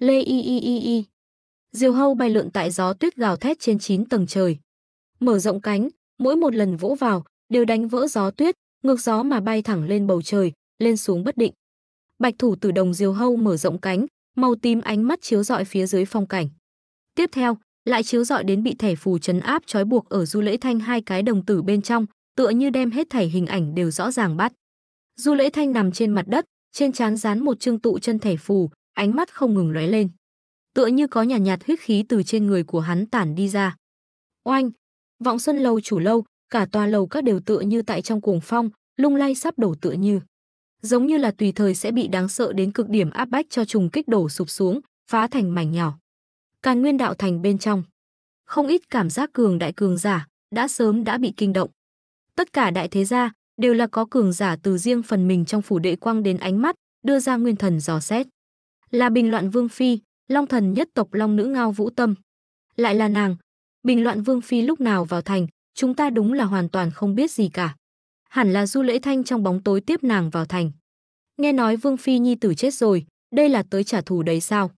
Lê y y y y. Diều hâu bay lượn tại gió tuyết gào thét trên 9 tầng trời. Mở rộng cánh, mỗi một lần vỗ vào, đều đánh vỡ gió tuyết, ngược gió mà bay thẳng lên bầu trời, lên xuống bất định. Bạch thủ tử đồng diều hâu mở rộng cánh, màu tím ánh mắt chiếu rọi phía dưới phong cảnh. Tiếp theo, lại chiếu rọi đến bị thẻ phù chấn áp trói buộc ở Du Lễ Thanh hai cái đồng tử bên trong, tựa như đem hết thảy hình ảnh đều rõ ràng bắt. Du Lễ Thanh nằm trên mặt đất, trên trán dán một chương tụ chân thẻ phù, ánh mắt không ngừng lóe lên. Tựa như có nhàn nhạt, nhạt huyết khí từ trên người của hắn tản đi ra. Oanh! Vọng Xuân lâu chủ lâu, cả tòa lầu các đều tựa như tại trong cuồng phong, lung lay sắp đổ tựa như. Giống như là tùy thời sẽ bị đáng sợ đến cực điểm áp bách cho trùng kích đổ sụp xuống, phá thành mảnh nhỏ. Càn Nguyên đạo thành bên trong, không ít cảm giác cường đại cường giả đã sớm đã bị kinh động. Tất cả đại thế gia đều là có cường giả từ riêng phần mình trong phủ đệ quang đến ánh mắt, đưa ra nguyên thần dò xét là bình loạn vương phi, long thần nhất tộc long nữ ngao vũ tâm. Lại là nàng, bình loạn vương phi lúc nào vào thành, chúng ta đúng là hoàn toàn không biết gì cả. Hẳn là du lễ thanh trong bóng tối tiếp nàng vào thành. Nghe nói vương phi nhi tử chết rồi, đây là tới trả thù đấy sao.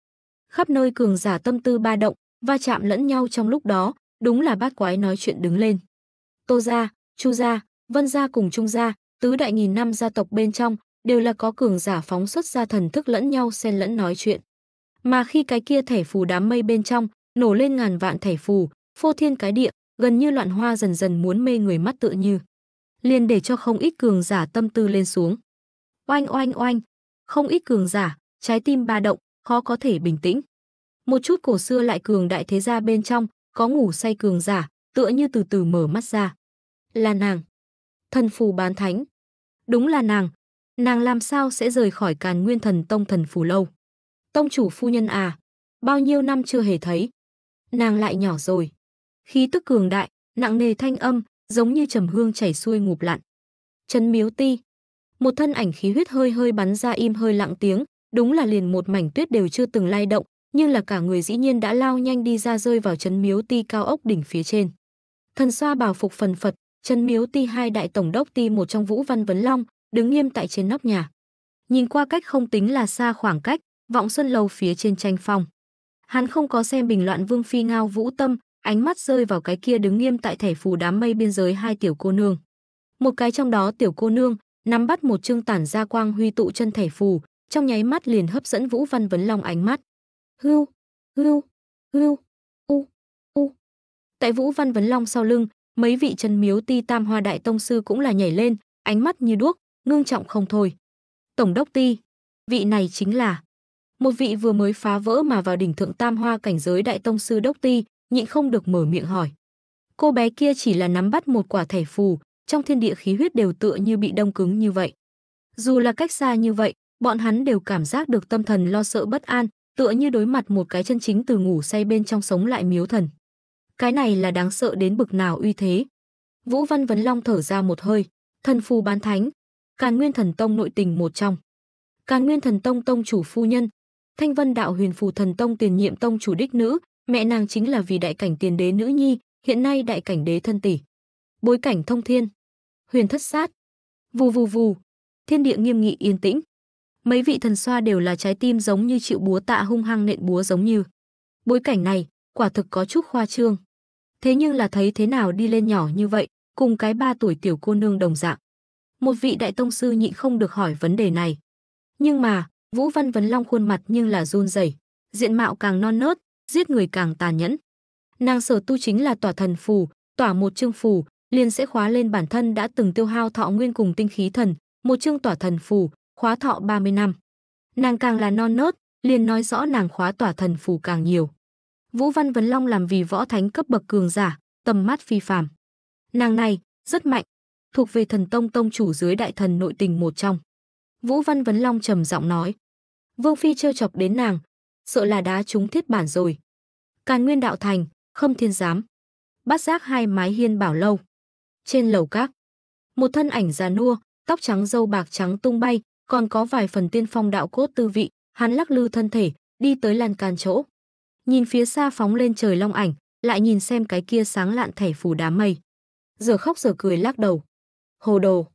Khắp nơi cường giả tâm tư ba động, va chạm lẫn nhau trong lúc đó, đúng là bát quái nói chuyện đứng lên. Tô gia, Chu gia, Vân gia cùng Trung gia, tứ đại nghìn năm gia tộc bên trong, đều là có cường giả phóng xuất ra thần thức lẫn nhau xen lẫn nói chuyện. Mà khi cái kia thể phù đám mây bên trong, nổ lên ngàn vạn thể phù, phô thiên cái địa, gần như loạn hoa dần dần muốn mê người mắt tự như. liền để cho không ít cường giả tâm tư lên xuống. Oanh oanh oanh, không ít cường giả, trái tim ba động, khó có thể bình tĩnh. Một chút cổ xưa lại cường đại thế gia bên trong, có ngủ say cường giả, tựa như từ từ mở mắt ra. Là nàng. Thần phù bán thánh. Đúng là nàng, nàng làm sao sẽ rời khỏi càn nguyên thần tông thần phù lâu. Tông chủ phu nhân à, bao nhiêu năm chưa hề thấy. Nàng lại nhỏ rồi. Khí tức cường đại, nặng nề thanh âm, giống như trầm hương chảy xuôi ngụp lặn. Trần miếu ti. Một thân ảnh khí huyết hơi hơi bắn ra im hơi lặng tiếng, đúng là liền một mảnh tuyết đều chưa từng lay động, nhưng là cả người dĩ nhiên đã lao nhanh đi ra rơi vào trấn miếu ti cao ốc đỉnh phía trên. Thần xoa bảo phục phần phật, trấn miếu ti hai đại tổng đốc ti một trong Vũ Văn Vấn Long, đứng nghiêm tại trên nóc nhà. Nhìn qua cách không tính là xa khoảng cách, vọng xuân lầu phía trên tranh phong. Hắn không có xem bình loạn Vương Phi Ngao Vũ Tâm, ánh mắt rơi vào cái kia đứng nghiêm tại thẻ phù đám mây biên giới hai tiểu cô nương. Một cái trong đó tiểu cô nương, nắm bắt một chương tản ra quang huy tụ chân thẻ phù, trong nháy mắt liền hấp dẫn Vũ Văn Vấn Long ánh mắt. Hưu, hưu, hưu, u, u. Tại Vũ Văn Vấn Long sau lưng, mấy vị chân miếu ti tam hoa đại tông sư cũng là nhảy lên, ánh mắt như đuốc, ngưng trọng không thôi. Tổng đốc Ti, vị này chính là một vị vừa mới phá vỡ mà vào đỉnh thượng tam hoa cảnh giới đại tông sư đốc ti, nhịn không được mở miệng hỏi. Cô bé kia chỉ là nắm bắt một quả thẻ phù, trong thiên địa khí huyết đều tựa như bị đông cứng như vậy. Dù là cách xa như vậy, bọn hắn đều cảm giác được tâm thần lo sợ bất an, tựa như đối mặt một cái chân chính từ ngủ say bên trong sống lại miếu thần. Cái này là đáng sợ đến bực nào uy thế. Vũ Văn Vấn Long thở ra một hơi, thần phù bán thánh, Càn Nguyên Thần Tông nội tình một trong. Càn Nguyên Thần Tông tông chủ phu nhân, Thanh Vân Đạo Huyền Phù Thần Tông tiền nhiệm tông chủ đích nữ, mẹ nàng chính là vì đại cảnh tiền đế nữ nhi, hiện nay đại cảnh đế thân tỷ. Bối cảnh thông thiên, huyền thất sát. Vù vù vù, thiên địa nghiêm nghị yên tĩnh. Mấy vị thần xoa đều là trái tim giống như chịu búa tạ hung hăng nện búa giống như. Bối cảnh này, quả thực có chút khoa trương. Thế nhưng là thấy thế nào đi lên nhỏ như vậy, cùng cái ba tuổi tiểu cô nương đồng dạng. Một vị đại tông sư nhịn không được hỏi vấn đề này. Nhưng mà, Vũ Văn Vấn Long khuôn mặt nhưng là run rẩy, diện mạo càng non nớt, giết người càng tàn nhẫn. Nàng sở tu chính là tỏa thần phù, tỏa một chương phù, liền sẽ khóa lên bản thân đã từng tiêu hao thọ nguyên cùng tinh khí thần, một chương tỏa thần phù, khóa thọ 30 năm. Nàng càng là non nớt, liền nói rõ nàng khóa tỏa thần phù càng nhiều. Vũ Văn Vấn Long làm vì võ thánh cấp bậc cường giả, tầm mắt phi phàm. Nàng này rất mạnh, thuộc về thần tông tông chủ dưới đại thần nội tình một trong. Vũ Văn Vấn Long trầm giọng nói. Vương Phi trêu chọc đến nàng, sợ là đá trúng thiết bản rồi. Càn Nguyên Đạo Thành, không Thiên Giám. bắt giác hai mái hiên bảo lâu. Trên lầu các, một thân ảnh già nua, tóc trắng dâu bạc trắng tung bay, còn có vài phần tiên phong đạo cốt tư vị, hắn lắc lư thân thể, đi tới lan can chỗ. Nhìn phía xa phóng lên trời long ảnh, lại nhìn xem cái kia sáng lạn thẻ phủ đám mây. Giờ khóc giờ cười lắc đầu. Hồ đồ.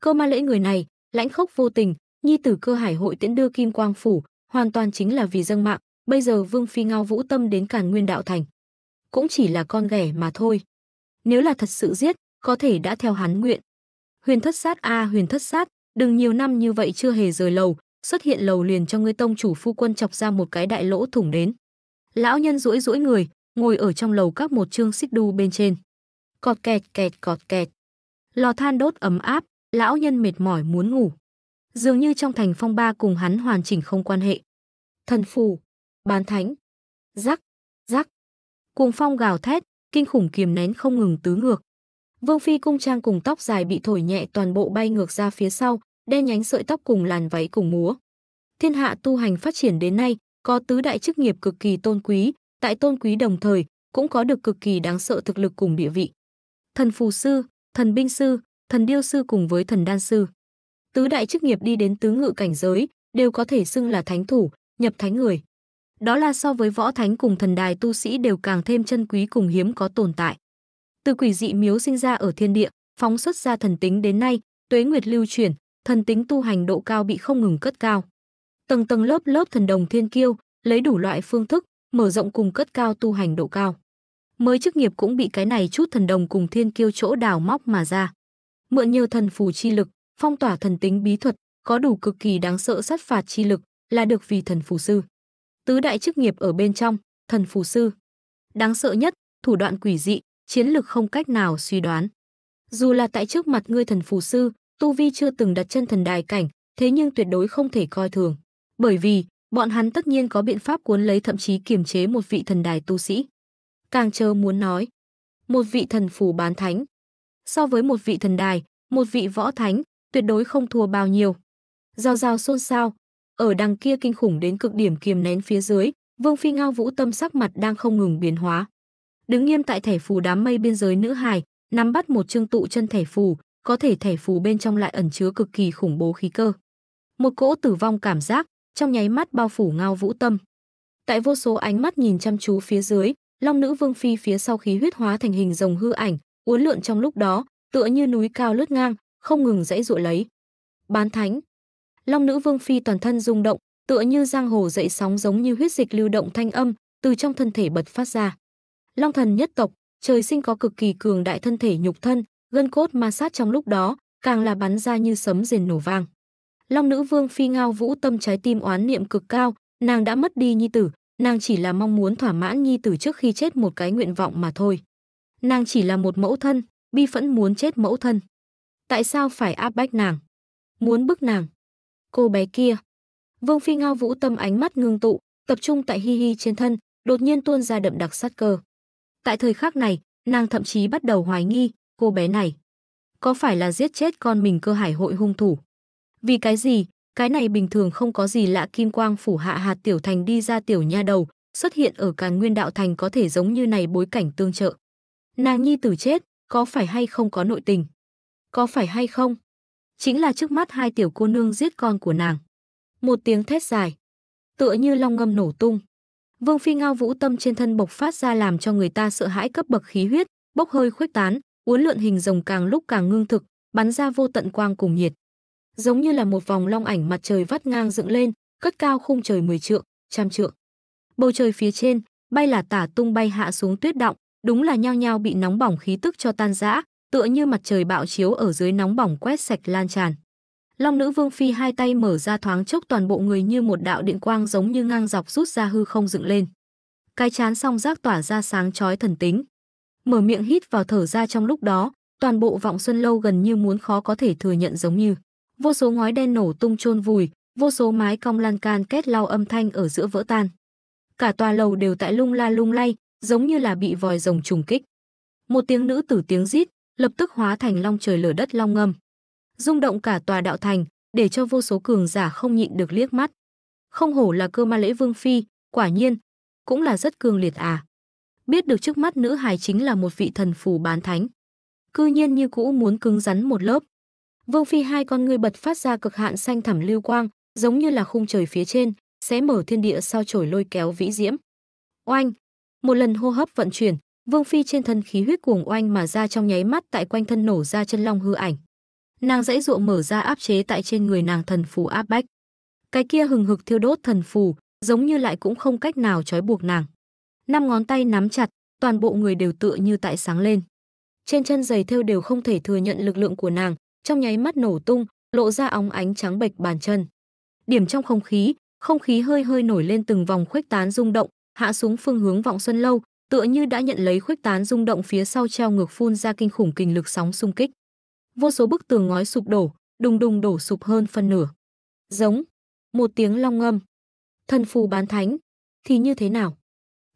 Cơ ma lễ người này, lãnh khốc vô tình, nhi tử cơ hải hội tiễn đưa kim quang phủ, hoàn toàn chính là vì dân mạng, bây giờ Vương Phi Ngao Vũ Tâm đến Càn Nguyên Đạo Thành. Cũng chỉ là con ghẻ mà thôi. Nếu là thật sự giết, có thể đã theo hắn nguyện. Huyền thất sát a huyền thất sát, đừng nhiều năm như vậy chưa hề rời lầu, xuất hiện lầu liền cho ngươi tông chủ phu quân chọc ra một cái đại lỗ thủng đến. Lão nhân rũi rũi người, ngồi ở trong lầu các một chương xích đu bên trên. Cọt kẹt kẹt cọt kẹt lò than đốt ấm áp, lão nhân mệt mỏi muốn ngủ. Dường như trong thành phong ba cùng hắn hoàn chỉnh không quan hệ. Thần phù, bán thánh, rắc, rắc. Cuồng phong gào thét, kinh khủng kiềm nén không ngừng tứ ngược. Vương phi cung trang cùng tóc dài bị thổi nhẹ toàn bộ bay ngược ra phía sau, đen nhánh sợi tóc cùng làn váy cùng múa. Thiên hạ tu hành phát triển đến nay, có tứ đại chức nghiệp cực kỳ tôn quý, tại tôn quý đồng thời cũng có được cực kỳ đáng sợ thực lực cùng địa vị. Thần phù sư, thần binh sư, thần điêu sư cùng với thần đan sư. Tứ đại chức nghiệp đi đến tứ ngự cảnh giới, đều có thể xưng là thánh thủ, nhập thánh người. Đó là so với võ thánh cùng thần đài tu sĩ đều càng thêm chân quý cùng hiếm có tồn tại. Từ quỷ dị miếu sinh ra ở thiên địa, phóng xuất ra thần tính đến nay, tuế nguyệt lưu chuyển, thần tính tu hành độ cao bị không ngừng cất cao. Tầng tầng lớp lớp thần đồng thiên kiêu, lấy đủ loại phương thức, mở rộng cùng cất cao tu hành độ cao mới chức nghiệp cũng bị cái này chút thần đồng cùng thiên kiêu chỗ đào móc mà ra. Mượn nhiều thần phù chi lực, phong tỏa thần tính bí thuật, có đủ cực kỳ đáng sợ sát phạt chi lực, là được vì thần phù sư. Tứ đại chức nghiệp ở bên trong, thần phù sư. Đáng sợ nhất, thủ đoạn quỷ dị, chiến lực không cách nào suy đoán. Dù là tại trước mặt ngươi thần phù sư, tu vi chưa từng đặt chân thần đài cảnh, thế nhưng tuyệt đối không thể coi thường, bởi vì bọn hắn tất nhiên có biện pháp cuốn lấy thậm chí kiềm chế một vị thần đài tu sĩ càng chờ muốn nói. Một vị thần phù bán thánh. So với một vị thần đài, một vị võ thánh, tuyệt đối không thua bao nhiêu. Giao giao xôn xao, ở đằng kia kinh khủng đến cực điểm kiềm nén phía dưới, Vương Phi Ngao Vũ Tâm sắc mặt đang không ngừng biến hóa. Đứng nghiêm tại thẻ phù đám mây biên giới nữ hài, nắm bắt một chương tụ chân thẻ phù, có thể thẻ phù bên trong lại ẩn chứa cực kỳ khủng bố khí cơ. Một cỗ tử vong cảm giác, trong nháy mắt bao phủ Ngao Vũ Tâm. Tại vô số ánh mắt nhìn chăm chú phía dưới, Long nữ vương phi phía sau khí huyết hóa thành hình rồng hư ảnh, uốn lượn trong lúc đó, tựa như núi cao lướt ngang, không ngừng dãy dụa lấy. Bán thánh. Long nữ vương phi toàn thân rung động, tựa như giang hồ dậy sóng giống như huyết dịch lưu động thanh âm từ trong thân thể bật phát ra. Long thần nhất tộc, trời sinh có cực kỳ cường đại thân thể nhục thân, gân cốt ma sát trong lúc đó, càng là bắn ra như sấm rền nổ vang. Long nữ vương phi ngao vũ tâm trái tim oán niệm cực cao, nàng đã mất đi nhi tử, Nàng chỉ là mong muốn thỏa mãn nhi tử trước khi chết một cái nguyện vọng mà thôi. Nàng chỉ là một mẫu thân, bi phẫn muốn chết mẫu thân. Tại sao phải áp bách nàng? Muốn bức nàng? Cô bé kia. Vương Phi Ngao Vũ tâm ánh mắt ngưng tụ, tập trung tại Hi Hi trên thân, đột nhiên tuôn ra đậm đặc sát cơ. Tại thời khắc này, nàng thậm chí bắt đầu hoài nghi, cô bé này có phải là giết chết con mình cơ hải hội hung thủ? Vì cái gì, cái này bình thường không có gì lạ kim quang phủ hạ hạt tiểu thành đi ra tiểu nha đầu, xuất hiện ở càn nguyên đạo thành có thể giống như này bối cảnh tương trợ. Nàng nhi tử chết, có phải hay không có nội tình? Có phải hay không? Chính là trước mắt hai tiểu cô nương giết con của nàng. Một tiếng thét dài, tựa như long ngâm nổ tung. Vương Phi Ngao Vũ Tâm trên thân bộc phát ra làm cho người ta sợ hãi cấp bậc khí huyết, bốc hơi khuếch tán, uốn lượn hình rồng càng lúc càng ngưng thực, bắn ra vô tận quang cùng nhiệt giống như là một vòng long ảnh mặt trời vắt ngang dựng lên, cất cao khung trời mười trượng, trăm trượng. Bầu trời phía trên, bay là tả tung bay hạ xuống tuyết động, đúng là nhao nhao bị nóng bỏng khí tức cho tan rã, tựa như mặt trời bạo chiếu ở dưới nóng bỏng quét sạch lan tràn. Long nữ Vương Phi hai tay mở ra thoáng chốc toàn bộ người như một đạo điện quang giống như ngang dọc rút ra hư không dựng lên. Cái chán song giác tỏa ra sáng chói thần tính. Mở miệng hít vào thở ra trong lúc đó, toàn bộ vọng xuân lâu gần như muốn khó có thể thừa nhận giống như vô số ngói đen nổ tung chôn vùi, vô số mái cong lan can kết lao âm thanh ở giữa vỡ tan. Cả tòa lầu đều tại lung la lung lay, giống như là bị vòi rồng trùng kích. Một tiếng nữ tử tiếng rít, lập tức hóa thành long trời lở đất long ngâm. Rung động cả tòa đạo thành, để cho vô số cường giả không nhịn được liếc mắt. Không hổ là cơ ma lễ vương phi, quả nhiên, cũng là rất cường liệt à. Biết được trước mắt nữ hài chính là một vị thần phù bán thánh. Cư nhiên như cũ muốn cứng rắn một lớp, Vương Phi hai con ngươi bật phát ra cực hạn xanh thẳm lưu quang, giống như là khung trời phía trên, sẽ mở thiên địa sao chổi lôi kéo vĩ diễm. Oanh! Một lần hô hấp vận chuyển, Vương Phi trên thân khí huyết cuồng oanh mà ra trong nháy mắt tại quanh thân nổ ra chân long hư ảnh. Nàng dãy ruộng mở ra áp chế tại trên người nàng thần phù áp bách. Cái kia hừng hực thiêu đốt thần phù, giống như lại cũng không cách nào trói buộc nàng. Năm ngón tay nắm chặt, toàn bộ người đều tựa như tại sáng lên. Trên chân giày theo đều không thể thừa nhận lực lượng của nàng, trong nháy mắt nổ tung, lộ ra óng ánh trắng bệch bàn chân. Điểm trong không khí, không khí hơi hơi nổi lên từng vòng khuếch tán rung động, hạ xuống phương hướng vọng xuân lâu, tựa như đã nhận lấy khuếch tán rung động phía sau treo ngược phun ra kinh khủng kinh lực sóng xung kích. Vô số bức tường ngói sụp đổ, đùng đùng đổ sụp hơn phân nửa. Giống, một tiếng long ngâm. Thần phù bán thánh, thì như thế nào?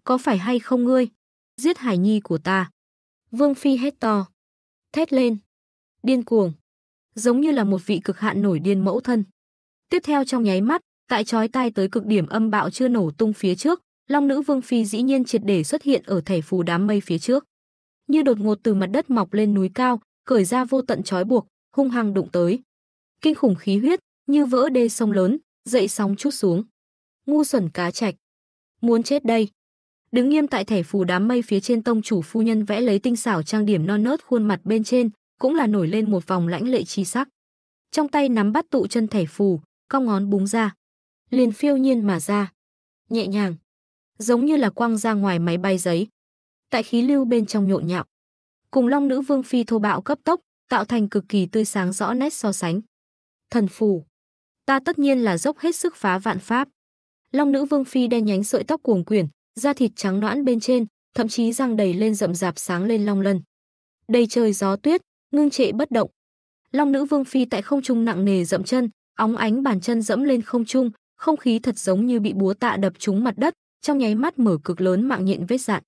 Có phải hay không ngươi? Giết hải nhi của ta. Vương Phi hét to. Thét lên. Điên cuồng giống như là một vị cực hạn nổi điên mẫu thân. Tiếp theo trong nháy mắt, tại chói tai tới cực điểm âm bạo chưa nổ tung phía trước, Long nữ Vương phi dĩ nhiên triệt để xuất hiện ở thẻ phù đám mây phía trước. Như đột ngột từ mặt đất mọc lên núi cao, cởi ra vô tận trói buộc, hung hăng đụng tới. Kinh khủng khí huyết, như vỡ đê sông lớn, dậy sóng chút xuống. Ngu xuẩn cá trạch, muốn chết đây. Đứng nghiêm tại thẻ phù đám mây phía trên tông chủ phu nhân vẽ lấy tinh xảo trang điểm non nớt khuôn mặt bên trên, cũng là nổi lên một vòng lãnh lệ chi sắc. Trong tay nắm bắt tụ chân thể phù, cong ngón búng ra, liền phiêu nhiên mà ra, nhẹ nhàng, giống như là quăng ra ngoài máy bay giấy. Tại khí lưu bên trong nhộn nhạo, cùng Long nữ vương phi thô bạo cấp tốc, tạo thành cực kỳ tươi sáng rõ nét so sánh. Thần phù, ta tất nhiên là dốc hết sức phá vạn pháp. Long nữ vương phi đen nhánh sợi tóc cuồng quyển, da thịt trắng nõn bên trên, thậm chí răng đầy lên rậm rạp sáng lên long lân. Đầy trời gió tuyết, ngưng trệ bất động. Long nữ vương phi tại không trung nặng nề dậm chân, óng ánh bàn chân dẫm lên không trung, không khí thật giống như bị búa tạ đập trúng mặt đất, trong nháy mắt mở cực lớn mạng nhện vết dạn.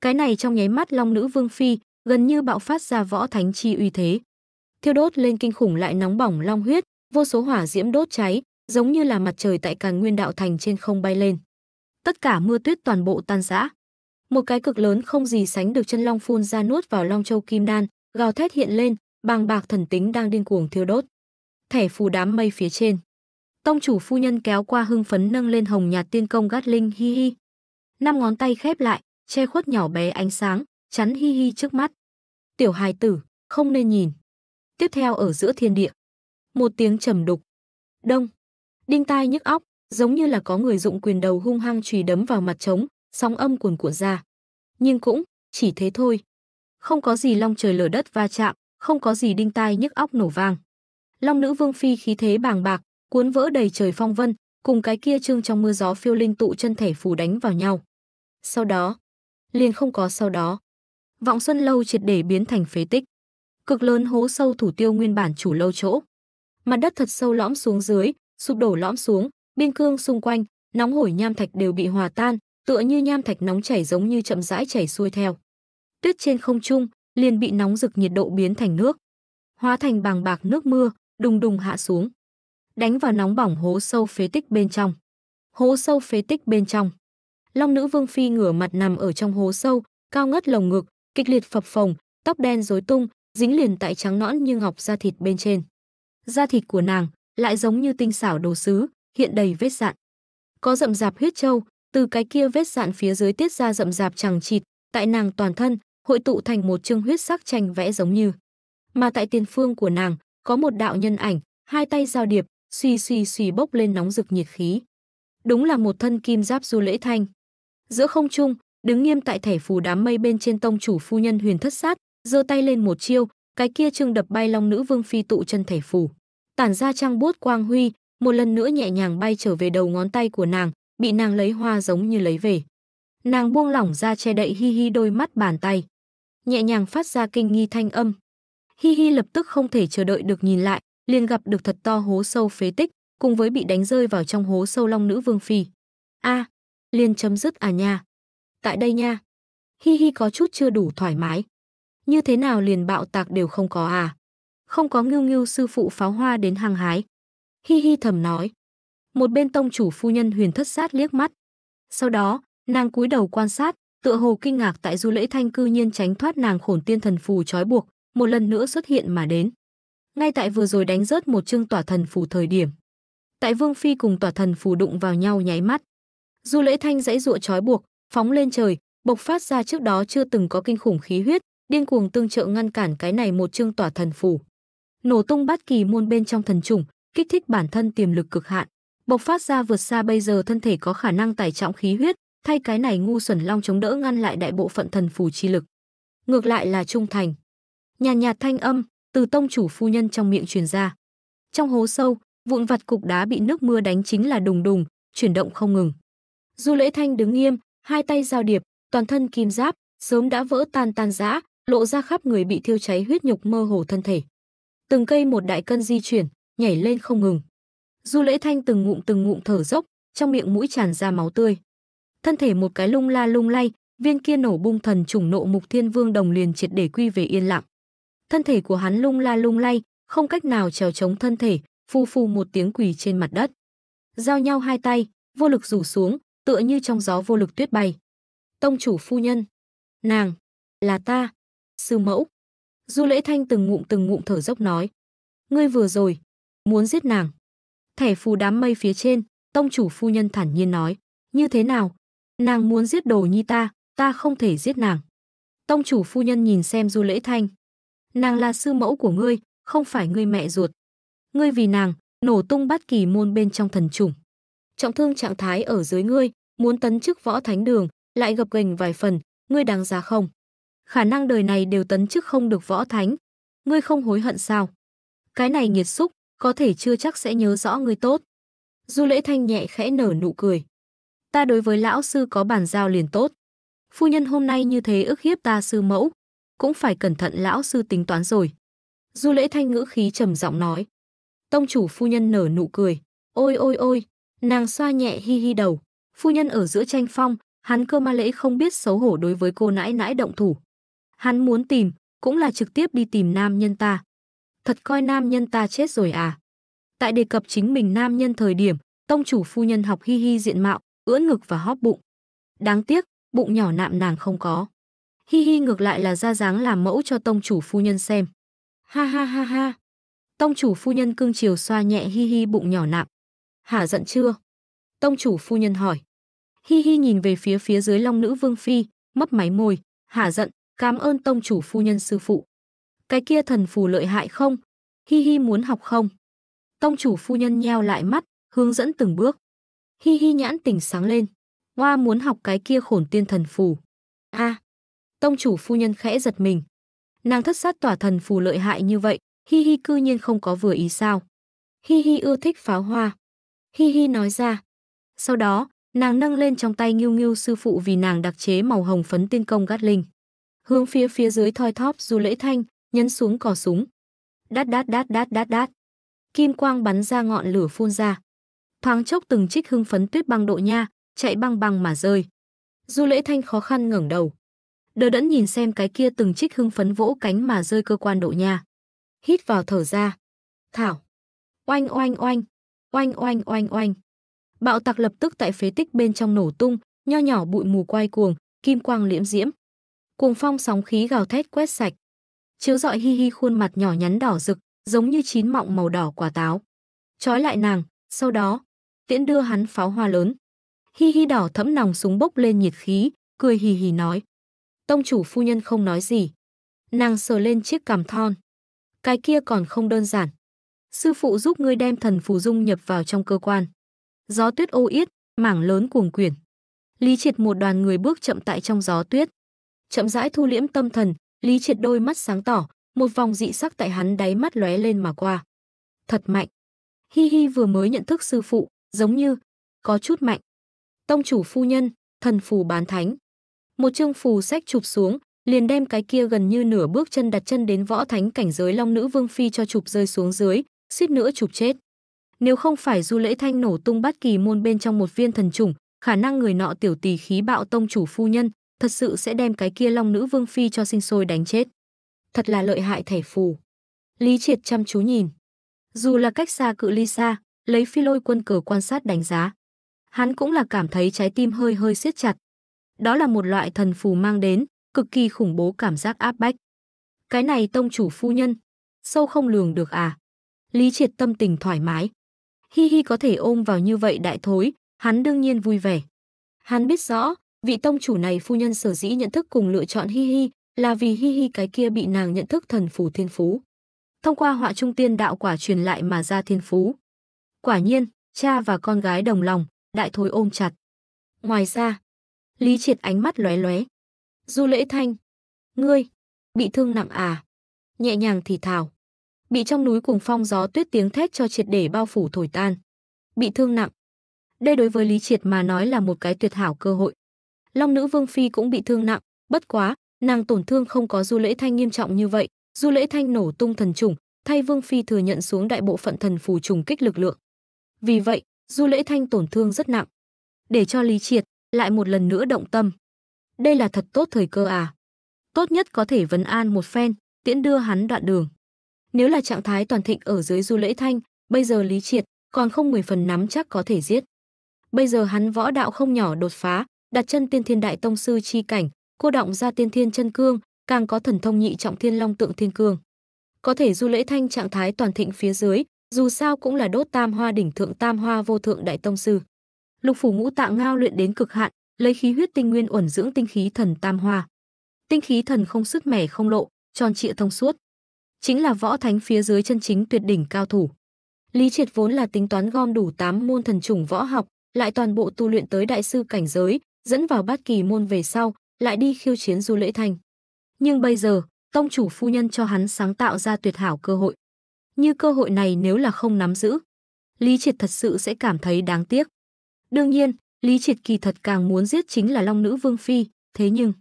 Cái này trong nháy mắt long nữ vương phi gần như bạo phát ra võ thánh chi uy thế. Thiêu đốt lên kinh khủng lại nóng bỏng long huyết, vô số hỏa diễm đốt cháy, giống như là mặt trời tại Càn Nguyên Đạo Thành trên không bay lên. Tất cả mưa tuyết toàn bộ tan rã. Một cái cực lớn không gì sánh được chân long phun ra nuốt vào Long Châu Kim Đan, gào thét hiện lên, bàng bạc thần tính đang điên cuồng thiêu đốt. Thẻ phù đám mây phía trên. Tông chủ phu nhân kéo qua hưng phấn nâng lên hồng nhạt tiên công gắt linh hi hi. Năm ngón tay khép lại, che khuất nhỏ bé ánh sáng, chắn hi hi trước mắt. Tiểu hài tử, không nên nhìn. Tiếp theo ở giữa thiên địa. Một tiếng trầm đục. Đông. Đinh tai nhức óc, giống như là có người dụng quyền đầu hung hăng chùy đấm vào mặt trống, sóng âm cuồn cuộn ra. Nhưng cũng, chỉ thế thôi, không có gì long trời lở đất va chạm, không có gì đinh tai nhức óc nổ vang. Long nữ vương phi khí thế bàng bạc, cuốn vỡ đầy trời phong vân, cùng cái kia trương trong mưa gió phiêu linh tụ chân thể phù đánh vào nhau. Sau đó, liền không có sau đó. Vọng Xuân lâu triệt để biến thành phế tích. Cực lớn hố sâu thủ tiêu nguyên bản chủ lâu chỗ. Mặt đất thật sâu lõm xuống dưới, sụp đổ lõm xuống, biên cương xung quanh, nóng hổi nham thạch đều bị hòa tan, tựa như nham thạch nóng chảy giống như chậm rãi chảy xuôi theo tuyết trên không trung liền bị nóng rực nhiệt độ biến thành nước, hóa thành bàng bạc nước mưa, đùng đùng hạ xuống, đánh vào nóng bỏng hố sâu phế tích bên trong. Hố sâu phế tích bên trong, Long nữ Vương phi ngửa mặt nằm ở trong hố sâu, cao ngất lồng ngực, kịch liệt phập phồng, tóc đen rối tung, dính liền tại trắng nõn như ngọc da thịt bên trên. Da thịt của nàng lại giống như tinh xảo đồ sứ, hiện đầy vết dạn. Có rậm rạp huyết châu, từ cái kia vết dạn phía dưới tiết ra rậm rạp chẳng chịt, tại nàng toàn thân, hội tụ thành một chương huyết sắc tranh vẽ giống như. Mà tại tiền phương của nàng, có một đạo nhân ảnh, hai tay giao điệp, suy suy suy bốc lên nóng rực nhiệt khí. Đúng là một thân kim giáp du lễ thanh. Giữa không trung, đứng nghiêm tại thẻ phù đám mây bên trên tông chủ phu nhân huyền thất sát, giơ tay lên một chiêu, cái kia trương đập bay long nữ vương phi tụ chân thẻ phù. Tản ra trang bút quang huy, một lần nữa nhẹ nhàng bay trở về đầu ngón tay của nàng, bị nàng lấy hoa giống như lấy về. Nàng buông lỏng ra che đậy hi hi đôi mắt bàn tay nhẹ nhàng phát ra kinh nghi thanh âm. Hi Hi lập tức không thể chờ đợi được nhìn lại, liền gặp được thật to hố sâu phế tích, cùng với bị đánh rơi vào trong hố sâu long nữ vương phi. A, à, liền chấm dứt à nha. Tại đây nha. Hi Hi có chút chưa đủ thoải mái. Như thế nào liền bạo tạc đều không có à? Không có ngưu ngưu sư phụ pháo hoa đến hàng hái. Hi Hi thầm nói. Một bên tông chủ phu nhân huyền thất sát liếc mắt. Sau đó, nàng cúi đầu quan sát, tựa hồ kinh ngạc tại Du Lễ Thanh cư nhiên tránh thoát nàng khổn tiên thần phù trói buộc, một lần nữa xuất hiện mà đến. Ngay tại vừa rồi đánh rớt một chương tỏa thần phù thời điểm, tại Vương phi cùng tỏa thần phù đụng vào nhau nháy mắt. Du Lễ Thanh dãy dụa trói buộc, phóng lên trời, bộc phát ra trước đó chưa từng có kinh khủng khí huyết, điên cuồng tương trợ ngăn cản cái này một chương tỏa thần phù. Nổ tung bát kỳ môn bên trong thần trùng, kích thích bản thân tiềm lực cực hạn, bộc phát ra vượt xa bây giờ thân thể có khả năng tải trọng khí huyết, Thay cái này ngu xuẩn long chống đỡ ngăn lại đại bộ phận thần phù chi lực. Ngược lại là trung thành. Nhàn nhạt thanh âm từ tông chủ phu nhân trong miệng truyền ra. Trong hố sâu, vụn vặt cục đá bị nước mưa đánh chính là đùng đùng, chuyển động không ngừng. Du Lễ Thanh đứng nghiêm, hai tay giao điệp, toàn thân kim giáp sớm đã vỡ tan tan rã, lộ ra khắp người bị thiêu cháy huyết nhục mơ hồ thân thể. Từng cây một đại cân di chuyển, nhảy lên không ngừng. Du Lễ Thanh từng ngụm từng ngụm thở dốc, trong miệng mũi tràn ra máu tươi thân thể một cái lung la lung lay, viên kia nổ bung thần trùng nộ mục thiên vương đồng liền triệt để quy về yên lặng. Thân thể của hắn lung la lung lay, không cách nào trèo chống thân thể, phu phu một tiếng quỳ trên mặt đất. Giao nhau hai tay, vô lực rủ xuống, tựa như trong gió vô lực tuyết bay. Tông chủ phu nhân, nàng, là ta, sư mẫu. Du lễ thanh từng ngụm từng ngụm thở dốc nói. Ngươi vừa rồi, muốn giết nàng. Thẻ phù đám mây phía trên, tông chủ phu nhân thản nhiên nói. Như thế nào, Nàng muốn giết đồ nhi ta, ta không thể giết nàng. Tông chủ phu nhân nhìn xem Du Lễ Thanh. Nàng là sư mẫu của ngươi, không phải ngươi mẹ ruột. Ngươi vì nàng, nổ tung bắt kỳ môn bên trong thần chủng. Trọng thương trạng thái ở dưới ngươi, muốn tấn chức võ thánh đường, lại gập gành vài phần, ngươi đáng giá không? Khả năng đời này đều tấn chức không được võ thánh. Ngươi không hối hận sao? Cái này nghiệt xúc, có thể chưa chắc sẽ nhớ rõ ngươi tốt. Du lễ thanh nhẹ khẽ nở nụ cười ta đối với lão sư có bản giao liền tốt. Phu nhân hôm nay như thế ức hiếp ta sư mẫu, cũng phải cẩn thận lão sư tính toán rồi. Du lễ thanh ngữ khí trầm giọng nói. Tông chủ phu nhân nở nụ cười. Ôi ôi ôi, nàng xoa nhẹ hi hi đầu. Phu nhân ở giữa tranh phong, hắn cơ ma lễ không biết xấu hổ đối với cô nãi nãi động thủ. Hắn muốn tìm, cũng là trực tiếp đi tìm nam nhân ta. Thật coi nam nhân ta chết rồi à? Tại đề cập chính mình nam nhân thời điểm, tông chủ phu nhân học hi hi diện mạo, ưỡn ngực và hóp bụng. Đáng tiếc, bụng nhỏ nạm nàng không có. Hi hi ngược lại là ra dáng làm mẫu cho tông chủ phu nhân xem. Ha ha ha ha. Tông chủ phu nhân cưng chiều xoa nhẹ hi hi bụng nhỏ nạm. Hả giận chưa? Tông chủ phu nhân hỏi. Hi hi nhìn về phía phía dưới long nữ vương phi, mấp máy môi, hả giận, cảm ơn tông chủ phu nhân sư phụ. Cái kia thần phù lợi hại không? Hi hi muốn học không? Tông chủ phu nhân nheo lại mắt, hướng dẫn từng bước. Hi hi nhãn tỉnh sáng lên. Hoa muốn học cái kia khổn tiên thần phù. a à, Tông chủ phu nhân khẽ giật mình. Nàng thất sát tỏa thần phù lợi hại như vậy, hi hi cư nhiên không có vừa ý sao. Hi hi ưa thích pháo hoa. Hi hi nói ra. Sau đó, nàng nâng lên trong tay nghiêu nghiêu sư phụ vì nàng đặc chế màu hồng phấn tiên công gắt linh. Hướng phía phía dưới thoi thóp du lễ thanh, nhấn xuống cò súng. Đát đát đát đát đát đát. Kim quang bắn ra ngọn lửa phun ra, Thoáng chốc từng trích hưng phấn tuyết băng độ nha, chạy băng băng mà rơi. Du Lễ Thanh khó khăn ngẩng đầu. Đờ đẫn nhìn xem cái kia từng trích hưng phấn vỗ cánh mà rơi cơ quan độ nha. Hít vào thở ra. Thảo. Oanh oanh oanh. Oanh oanh oanh oanh. Bạo tạc lập tức tại phế tích bên trong nổ tung, nho nhỏ bụi mù quay cuồng, kim quang liễm diễm. Cuồng phong sóng khí gào thét quét sạch. Chiếu dọi hi hi khuôn mặt nhỏ nhắn đỏ rực, giống như chín mọng màu đỏ quả táo. Trói lại nàng, sau đó, tiễn đưa hắn pháo hoa lớn. Hi hi đỏ thẫm nòng súng bốc lên nhiệt khí, cười hì hì nói. Tông chủ phu nhân không nói gì. Nàng sờ lên chiếc cằm thon. Cái kia còn không đơn giản. Sư phụ giúp ngươi đem thần phù dung nhập vào trong cơ quan. Gió tuyết ô yết, mảng lớn cuồng quyển. Lý triệt một đoàn người bước chậm tại trong gió tuyết. Chậm rãi thu liễm tâm thần, Lý triệt đôi mắt sáng tỏ, một vòng dị sắc tại hắn đáy mắt lóe lên mà qua. Thật mạnh. Hi Hi vừa mới nhận thức sư phụ, giống như, có chút mạnh. Tông chủ phu nhân, thần phù bán thánh. Một chương phù sách chụp xuống, liền đem cái kia gần như nửa bước chân đặt chân đến võ thánh cảnh giới long nữ vương phi cho chụp rơi xuống dưới, suýt nữa chụp chết. Nếu không phải du lễ thanh nổ tung bất kỳ môn bên trong một viên thần trùng, khả năng người nọ tiểu tỷ khí bạo tông chủ phu nhân, thật sự sẽ đem cái kia long nữ vương phi cho sinh sôi đánh chết. Thật là lợi hại thể phù. Lý triệt chăm chú nhìn. Dù là cách xa cự ly xa, lấy phi lôi quân cờ quan sát đánh giá. Hắn cũng là cảm thấy trái tim hơi hơi siết chặt. Đó là một loại thần phù mang đến, cực kỳ khủng bố cảm giác áp bách. Cái này tông chủ phu nhân, sâu không lường được à. Lý triệt tâm tình thoải mái. Hi hi có thể ôm vào như vậy đại thối, hắn đương nhiên vui vẻ. Hắn biết rõ, vị tông chủ này phu nhân sở dĩ nhận thức cùng lựa chọn hi hi là vì hi hi cái kia bị nàng nhận thức thần phù thiên phú. Thông qua họa trung tiên đạo quả truyền lại mà ra thiên phú. Quả nhiên, cha và con gái đồng lòng, đại thối ôm chặt. Ngoài ra, Lý Triệt ánh mắt lóe lóe. Du lễ thanh, ngươi, bị thương nặng à? Nhẹ nhàng thì thảo. Bị trong núi cùng phong gió tuyết tiếng thét cho triệt để bao phủ thổi tan. Bị thương nặng. Đây đối với Lý Triệt mà nói là một cái tuyệt hảo cơ hội. Long nữ Vương Phi cũng bị thương nặng, bất quá, nàng tổn thương không có du lễ thanh nghiêm trọng như vậy. Du lễ thanh nổ tung thần trùng, thay Vương Phi thừa nhận xuống đại bộ phận thần phù trùng kích lực lượng. Vì vậy, Du Lễ Thanh tổn thương rất nặng. Để cho Lý Triệt lại một lần nữa động tâm. Đây là thật tốt thời cơ à? Tốt nhất có thể vấn an một phen, tiễn đưa hắn đoạn đường. Nếu là trạng thái toàn thịnh ở dưới Du Lễ Thanh, bây giờ Lý Triệt còn không mười phần nắm chắc có thể giết. Bây giờ hắn võ đạo không nhỏ đột phá, đặt chân tiên thiên đại tông sư chi cảnh, cô động ra tiên thiên chân cương, càng có thần thông nhị trọng thiên long tượng thiên cương. Có thể Du Lễ Thanh trạng thái toàn thịnh phía dưới, dù sao cũng là đốt tam hoa đỉnh thượng tam hoa vô thượng đại tông sư. Lục phủ ngũ tạng ngao luyện đến cực hạn, lấy khí huyết tinh nguyên ổn dưỡng tinh khí thần tam hoa. Tinh khí thần không sức mẻ không lộ, tròn trịa thông suốt. Chính là võ thánh phía dưới chân chính tuyệt đỉnh cao thủ. Lý Triệt vốn là tính toán gom đủ 8 môn thần chủng võ học, lại toàn bộ tu luyện tới đại sư cảnh giới, dẫn vào bát kỳ môn về sau, lại đi khiêu chiến Du Lễ Thành. Nhưng bây giờ, tông chủ phu nhân cho hắn sáng tạo ra tuyệt hảo cơ hội như cơ hội này nếu là không nắm giữ, Lý Triệt thật sự sẽ cảm thấy đáng tiếc. Đương nhiên, Lý Triệt kỳ thật càng muốn giết chính là Long Nữ Vương Phi, thế nhưng,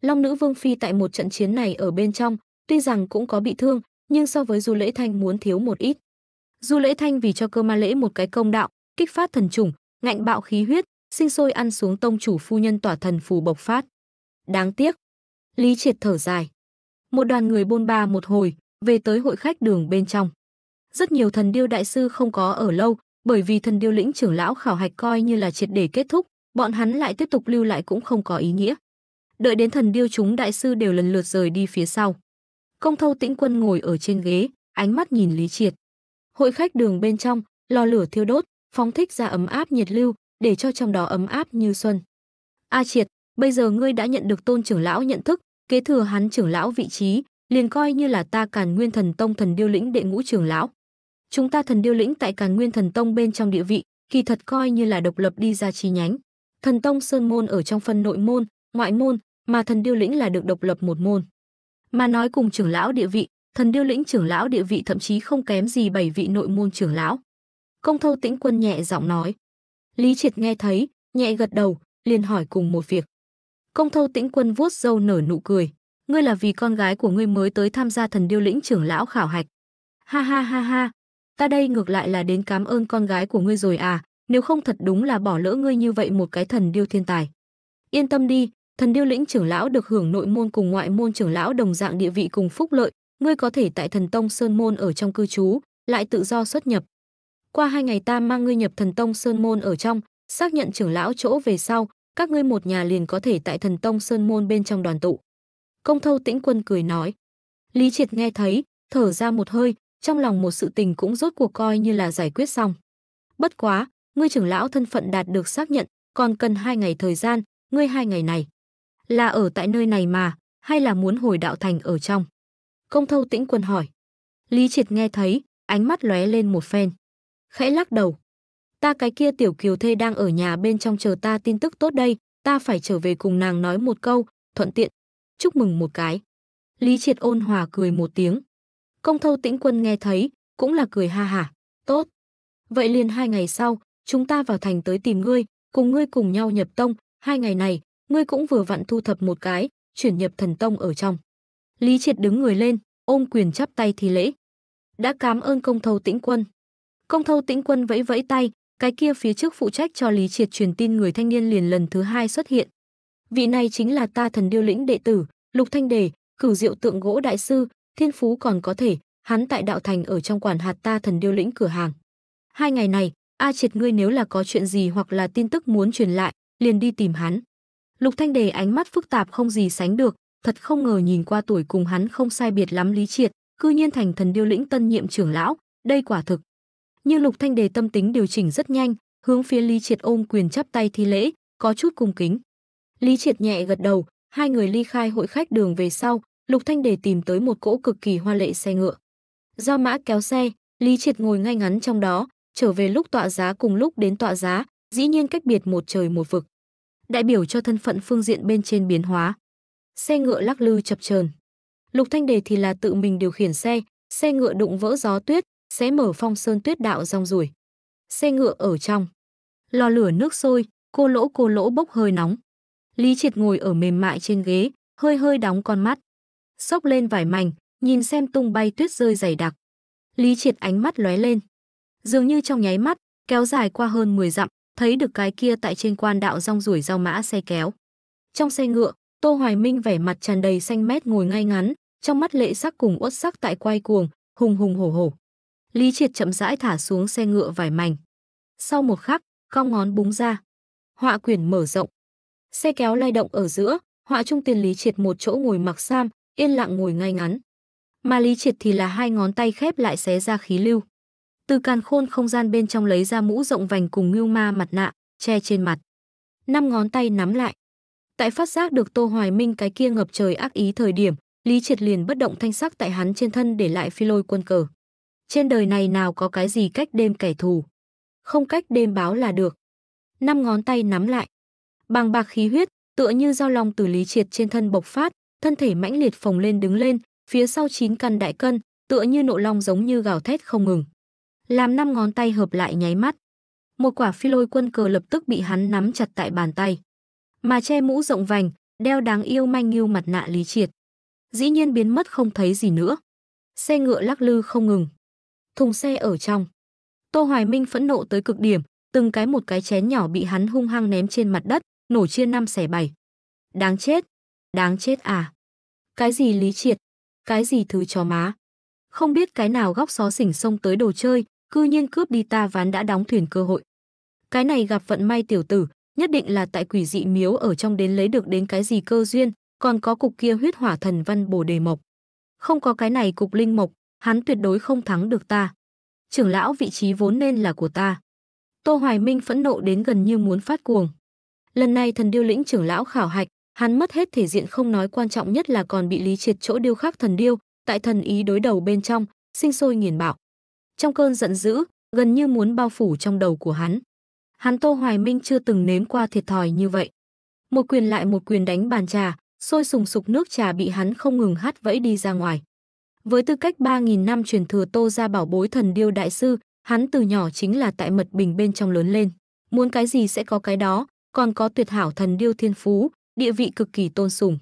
Long Nữ Vương Phi tại một trận chiến này ở bên trong, tuy rằng cũng có bị thương, nhưng so với Du Lễ Thanh muốn thiếu một ít. Du Lễ Thanh vì cho cơ ma lễ một cái công đạo, kích phát thần trùng, ngạnh bạo khí huyết, sinh sôi ăn xuống tông chủ phu nhân tỏa thần phù bộc phát. Đáng tiếc. Lý Triệt thở dài. Một đoàn người bôn ba một hồi, về tới hội khách đường bên trong. Rất nhiều thần điêu đại sư không có ở lâu, bởi vì thần điêu lĩnh trưởng lão khảo hạch coi như là triệt để kết thúc, bọn hắn lại tiếp tục lưu lại cũng không có ý nghĩa. Đợi đến thần điêu chúng đại sư đều lần lượt rời đi phía sau. Công thâu tĩnh quân ngồi ở trên ghế, ánh mắt nhìn Lý Triệt. Hội khách đường bên trong, lò lửa thiêu đốt, phóng thích ra ấm áp nhiệt lưu, để cho trong đó ấm áp như xuân. A Triệt, bây giờ ngươi đã nhận được tôn trưởng lão nhận thức, kế thừa hắn trưởng lão vị trí, liền coi như là ta Càn Nguyên Thần Tông Thần Điêu Lĩnh đệ ngũ trưởng lão. Chúng ta Thần Điêu Lĩnh tại Càn Nguyên Thần Tông bên trong địa vị, kỳ thật coi như là độc lập đi ra chi nhánh. Thần Tông Sơn môn ở trong phân nội môn, ngoại môn, mà Thần Điêu Lĩnh là được độc lập một môn. Mà nói cùng trưởng lão địa vị, Thần Điêu Lĩnh trưởng lão địa vị thậm chí không kém gì bảy vị nội môn trưởng lão. Công Thâu Tĩnh Quân nhẹ giọng nói. Lý Triệt nghe thấy, nhẹ gật đầu, liền hỏi cùng một việc. Công Thâu Tĩnh Quân vuốt râu nở nụ cười ngươi là vì con gái của ngươi mới tới tham gia thần điêu lĩnh trưởng lão khảo hạch. Ha ha ha ha, ta đây ngược lại là đến cảm ơn con gái của ngươi rồi à, nếu không thật đúng là bỏ lỡ ngươi như vậy một cái thần điêu thiên tài. Yên tâm đi, thần điêu lĩnh trưởng lão được hưởng nội môn cùng ngoại môn trưởng lão đồng dạng địa vị cùng phúc lợi, ngươi có thể tại thần tông sơn môn ở trong cư trú, lại tự do xuất nhập. Qua hai ngày ta mang ngươi nhập thần tông sơn môn ở trong, xác nhận trưởng lão chỗ về sau, các ngươi một nhà liền có thể tại thần tông sơn môn bên trong đoàn tụ. Công thâu tĩnh quân cười nói. Lý Triệt nghe thấy, thở ra một hơi, trong lòng một sự tình cũng rốt cuộc coi như là giải quyết xong. Bất quá, ngươi trưởng lão thân phận đạt được xác nhận, còn cần hai ngày thời gian, ngươi hai ngày này. Là ở tại nơi này mà, hay là muốn hồi đạo thành ở trong? Công thâu tĩnh quân hỏi. Lý Triệt nghe thấy, ánh mắt lóe lên một phen. Khẽ lắc đầu. Ta cái kia tiểu kiều thê đang ở nhà bên trong chờ ta tin tức tốt đây, ta phải trở về cùng nàng nói một câu, thuận tiện, chúc mừng một cái. Lý Triệt ôn hòa cười một tiếng. Công thâu tĩnh quân nghe thấy, cũng là cười ha hả, tốt. Vậy liền hai ngày sau, chúng ta vào thành tới tìm ngươi, cùng ngươi cùng nhau nhập tông, hai ngày này, ngươi cũng vừa vặn thu thập một cái, chuyển nhập thần tông ở trong. Lý Triệt đứng người lên, ôm quyền chắp tay thì lễ. Đã cảm ơn công thâu tĩnh quân. Công thâu tĩnh quân vẫy vẫy tay, cái kia phía trước phụ trách cho Lý Triệt truyền tin người thanh niên liền lần thứ hai xuất hiện, vị này chính là ta thần điêu lĩnh đệ tử lục thanh đề cửu diệu tượng gỗ đại sư thiên phú còn có thể hắn tại đạo thành ở trong quản hạt ta thần điêu lĩnh cửa hàng hai ngày này a triệt ngươi nếu là có chuyện gì hoặc là tin tức muốn truyền lại liền đi tìm hắn lục thanh đề ánh mắt phức tạp không gì sánh được thật không ngờ nhìn qua tuổi cùng hắn không sai biệt lắm lý triệt cư nhiên thành thần điêu lĩnh tân nhiệm trưởng lão đây quả thực nhưng lục thanh đề tâm tính điều chỉnh rất nhanh hướng phía lý triệt ôm quyền chắp tay thi lễ có chút cung kính Lý Triệt nhẹ gật đầu, hai người ly khai hội khách đường về sau, Lục Thanh để tìm tới một cỗ cực kỳ hoa lệ xe ngựa. Do mã kéo xe, Lý Triệt ngồi ngay ngắn trong đó, trở về lúc tọa giá cùng lúc đến tọa giá, dĩ nhiên cách biệt một trời một vực. Đại biểu cho thân phận phương diện bên trên biến hóa. Xe ngựa lắc lư chập chờn. Lục Thanh Đề thì là tự mình điều khiển xe, xe ngựa đụng vỡ gió tuyết, sẽ mở phong sơn tuyết đạo rong ruổi. Xe ngựa ở trong. Lò lửa nước sôi, cô lỗ cô lỗ bốc hơi nóng. Lý Triệt ngồi ở mềm mại trên ghế, hơi hơi đóng con mắt. Xốc lên vải mảnh, nhìn xem tung bay tuyết rơi dày đặc. Lý Triệt ánh mắt lóe lên. Dường như trong nháy mắt, kéo dài qua hơn 10 dặm, thấy được cái kia tại trên quan đạo rong rủi rau mã xe kéo. Trong xe ngựa, Tô Hoài Minh vẻ mặt tràn đầy xanh mét ngồi ngay ngắn, trong mắt lệ sắc cùng uất sắc tại quay cuồng, hùng hùng hổ hổ. Lý Triệt chậm rãi thả xuống xe ngựa vải mảnh. Sau một khắc, cong ngón búng ra. Họa quyển mở rộng, xe kéo lay động ở giữa, họa trung tiền Lý Triệt một chỗ ngồi mặc sam, yên lặng ngồi ngay ngắn. Mà Lý Triệt thì là hai ngón tay khép lại xé ra khí lưu. Từ càn khôn không gian bên trong lấy ra mũ rộng vành cùng ngưu ma mặt nạ, che trên mặt. Năm ngón tay nắm lại. Tại phát giác được Tô Hoài Minh cái kia ngập trời ác ý thời điểm, Lý Triệt liền bất động thanh sắc tại hắn trên thân để lại phi lôi quân cờ. Trên đời này nào có cái gì cách đêm kẻ thù. Không cách đêm báo là được. Năm ngón tay nắm lại. Bàng bạc khí huyết, tựa như dao lòng từ lý triệt trên thân bộc phát, thân thể mãnh liệt phồng lên đứng lên, phía sau chín căn đại cân, tựa như nộ long giống như gào thét không ngừng. Làm năm ngón tay hợp lại nháy mắt. Một quả phi lôi quân cờ lập tức bị hắn nắm chặt tại bàn tay. Mà che mũ rộng vành, đeo đáng yêu manh nghiêu mặt nạ lý triệt. Dĩ nhiên biến mất không thấy gì nữa. Xe ngựa lắc lư không ngừng. Thùng xe ở trong. Tô Hoài Minh phẫn nộ tới cực điểm, từng cái một cái chén nhỏ bị hắn hung hăng ném trên mặt đất, nổ chia năm xẻ bảy. Đáng chết, đáng chết à. Cái gì lý triệt, cái gì thứ chó má. Không biết cái nào góc xó xỉnh xông tới đồ chơi, cư nhiên cướp đi ta ván đã đóng thuyền cơ hội. Cái này gặp vận may tiểu tử, nhất định là tại quỷ dị miếu ở trong đến lấy được đến cái gì cơ duyên, còn có cục kia huyết hỏa thần văn bồ đề mộc. Không có cái này cục linh mộc, hắn tuyệt đối không thắng được ta. Trưởng lão vị trí vốn nên là của ta. Tô Hoài Minh phẫn nộ đến gần như muốn phát cuồng. Lần này thần điêu lĩnh trưởng lão khảo hạch, hắn mất hết thể diện không nói quan trọng nhất là còn bị lý triệt chỗ điêu khắc thần điêu, tại thần ý đối đầu bên trong, sinh sôi nghiền bạo. Trong cơn giận dữ, gần như muốn bao phủ trong đầu của hắn. Hắn Tô Hoài Minh chưa từng nếm qua thiệt thòi như vậy. Một quyền lại một quyền đánh bàn trà, sôi sùng sục nước trà bị hắn không ngừng hát vẫy đi ra ngoài. Với tư cách 3.000 năm truyền thừa Tô ra bảo bối thần điêu đại sư, hắn từ nhỏ chính là tại mật bình bên trong lớn lên. Muốn cái gì sẽ có cái đó, còn có tuyệt hảo thần điêu thiên phú, địa vị cực kỳ tôn sùng.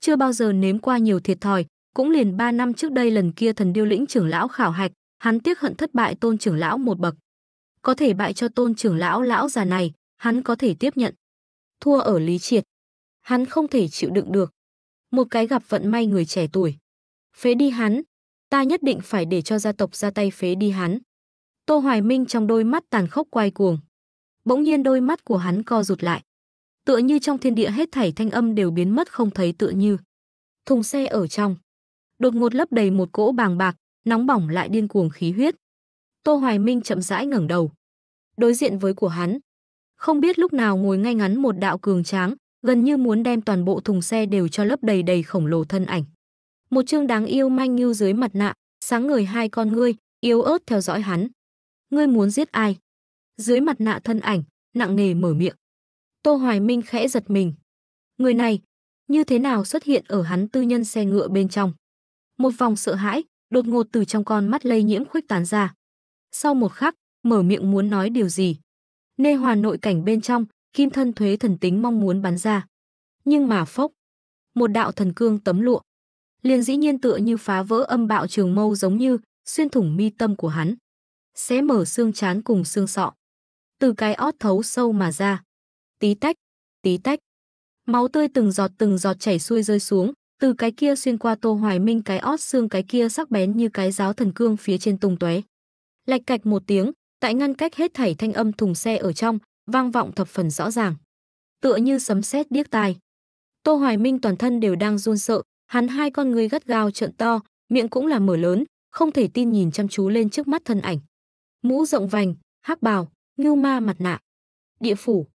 Chưa bao giờ nếm qua nhiều thiệt thòi, cũng liền 3 năm trước đây lần kia thần điêu lĩnh trưởng lão khảo hạch, hắn tiếc hận thất bại tôn trưởng lão một bậc. Có thể bại cho tôn trưởng lão lão già này, hắn có thể tiếp nhận. Thua ở lý triệt. Hắn không thể chịu đựng được. Một cái gặp vận may người trẻ tuổi. Phế đi hắn. Ta nhất định phải để cho gia tộc ra tay phế đi hắn. Tô Hoài Minh trong đôi mắt tàn khốc quay cuồng bỗng nhiên đôi mắt của hắn co rụt lại. Tựa như trong thiên địa hết thảy thanh âm đều biến mất không thấy tựa như. Thùng xe ở trong. Đột ngột lấp đầy một cỗ bàng bạc, nóng bỏng lại điên cuồng khí huyết. Tô Hoài Minh chậm rãi ngẩng đầu. Đối diện với của hắn. Không biết lúc nào ngồi ngay ngắn một đạo cường tráng, gần như muốn đem toàn bộ thùng xe đều cho lấp đầy đầy khổng lồ thân ảnh. Một chương đáng yêu manh như dưới mặt nạ, sáng ngời hai con ngươi, yếu ớt theo dõi hắn. Ngươi muốn giết ai? dưới mặt nạ thân ảnh, nặng nề mở miệng. Tô Hoài Minh khẽ giật mình. Người này, như thế nào xuất hiện ở hắn tư nhân xe ngựa bên trong? Một vòng sợ hãi, đột ngột từ trong con mắt lây nhiễm khuếch tán ra. Sau một khắc, mở miệng muốn nói điều gì. Nê hòa nội cảnh bên trong, kim thân thuế thần tính mong muốn bắn ra. Nhưng mà phốc, một đạo thần cương tấm lụa. Liền dĩ nhiên tựa như phá vỡ âm bạo trường mâu giống như xuyên thủng mi tâm của hắn. xé mở xương chán cùng xương sọ từ cái ót thấu sâu mà ra. Tí tách, tí tách. Máu tươi từng giọt từng giọt chảy xuôi rơi xuống, từ cái kia xuyên qua Tô Hoài Minh cái ót xương cái kia sắc bén như cái giáo thần cương phía trên tung tuế Lạch cạch một tiếng, tại ngăn cách hết thảy thanh âm thùng xe ở trong, vang vọng thập phần rõ ràng. Tựa như sấm sét điếc tai. Tô Hoài Minh toàn thân đều đang run sợ, hắn hai con người gắt gao trợn to, miệng cũng là mở lớn, không thể tin nhìn chăm chú lên trước mắt thân ảnh. Mũ rộng vành, hắc bào, Ngưu ma mặt nạ, địa phủ.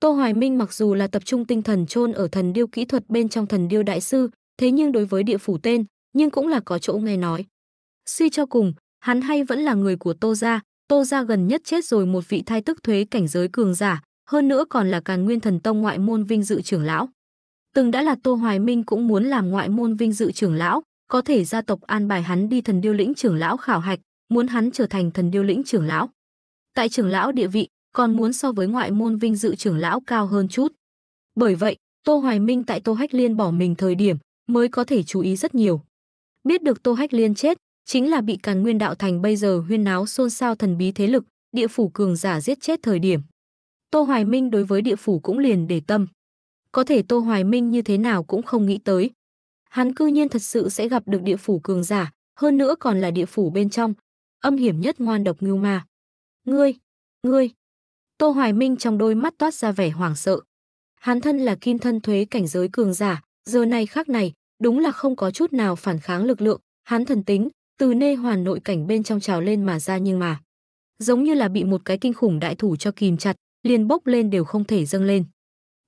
Tô Hoài Minh mặc dù là tập trung tinh thần chôn ở thần điêu kỹ thuật bên trong thần điêu đại sư, thế nhưng đối với địa phủ tên, nhưng cũng là có chỗ nghe nói. Suy cho cùng, hắn hay vẫn là người của Tô gia, Tô gia gần nhất chết rồi một vị thai tức thuế cảnh giới cường giả, hơn nữa còn là Càn Nguyên Thần Tông ngoại môn vinh dự trưởng lão. Từng đã là Tô Hoài Minh cũng muốn làm ngoại môn vinh dự trưởng lão, có thể gia tộc an bài hắn đi thần điêu lĩnh trưởng lão khảo hạch, muốn hắn trở thành thần điêu lĩnh trưởng lão tại trưởng lão địa vị còn muốn so với ngoại môn vinh dự trưởng lão cao hơn chút. Bởi vậy, Tô Hoài Minh tại Tô Hách Liên bỏ mình thời điểm mới có thể chú ý rất nhiều. Biết được Tô Hách Liên chết, chính là bị Càn Nguyên Đạo Thành bây giờ huyên náo xôn xao thần bí thế lực, địa phủ cường giả giết chết thời điểm. Tô Hoài Minh đối với địa phủ cũng liền để tâm. Có thể Tô Hoài Minh như thế nào cũng không nghĩ tới. Hắn cư nhiên thật sự sẽ gặp được địa phủ cường giả, hơn nữa còn là địa phủ bên trong, âm hiểm nhất ngoan độc ngưu ma. Ngươi, ngươi. Tô Hoài Minh trong đôi mắt toát ra vẻ hoảng sợ. Hắn thân là kim thân thuế cảnh giới cường giả, giờ này khác này, đúng là không có chút nào phản kháng lực lượng, hắn thần tính, từ nê hoàn nội cảnh bên trong trào lên mà ra nhưng mà. Giống như là bị một cái kinh khủng đại thủ cho kìm chặt, liền bốc lên đều không thể dâng lên.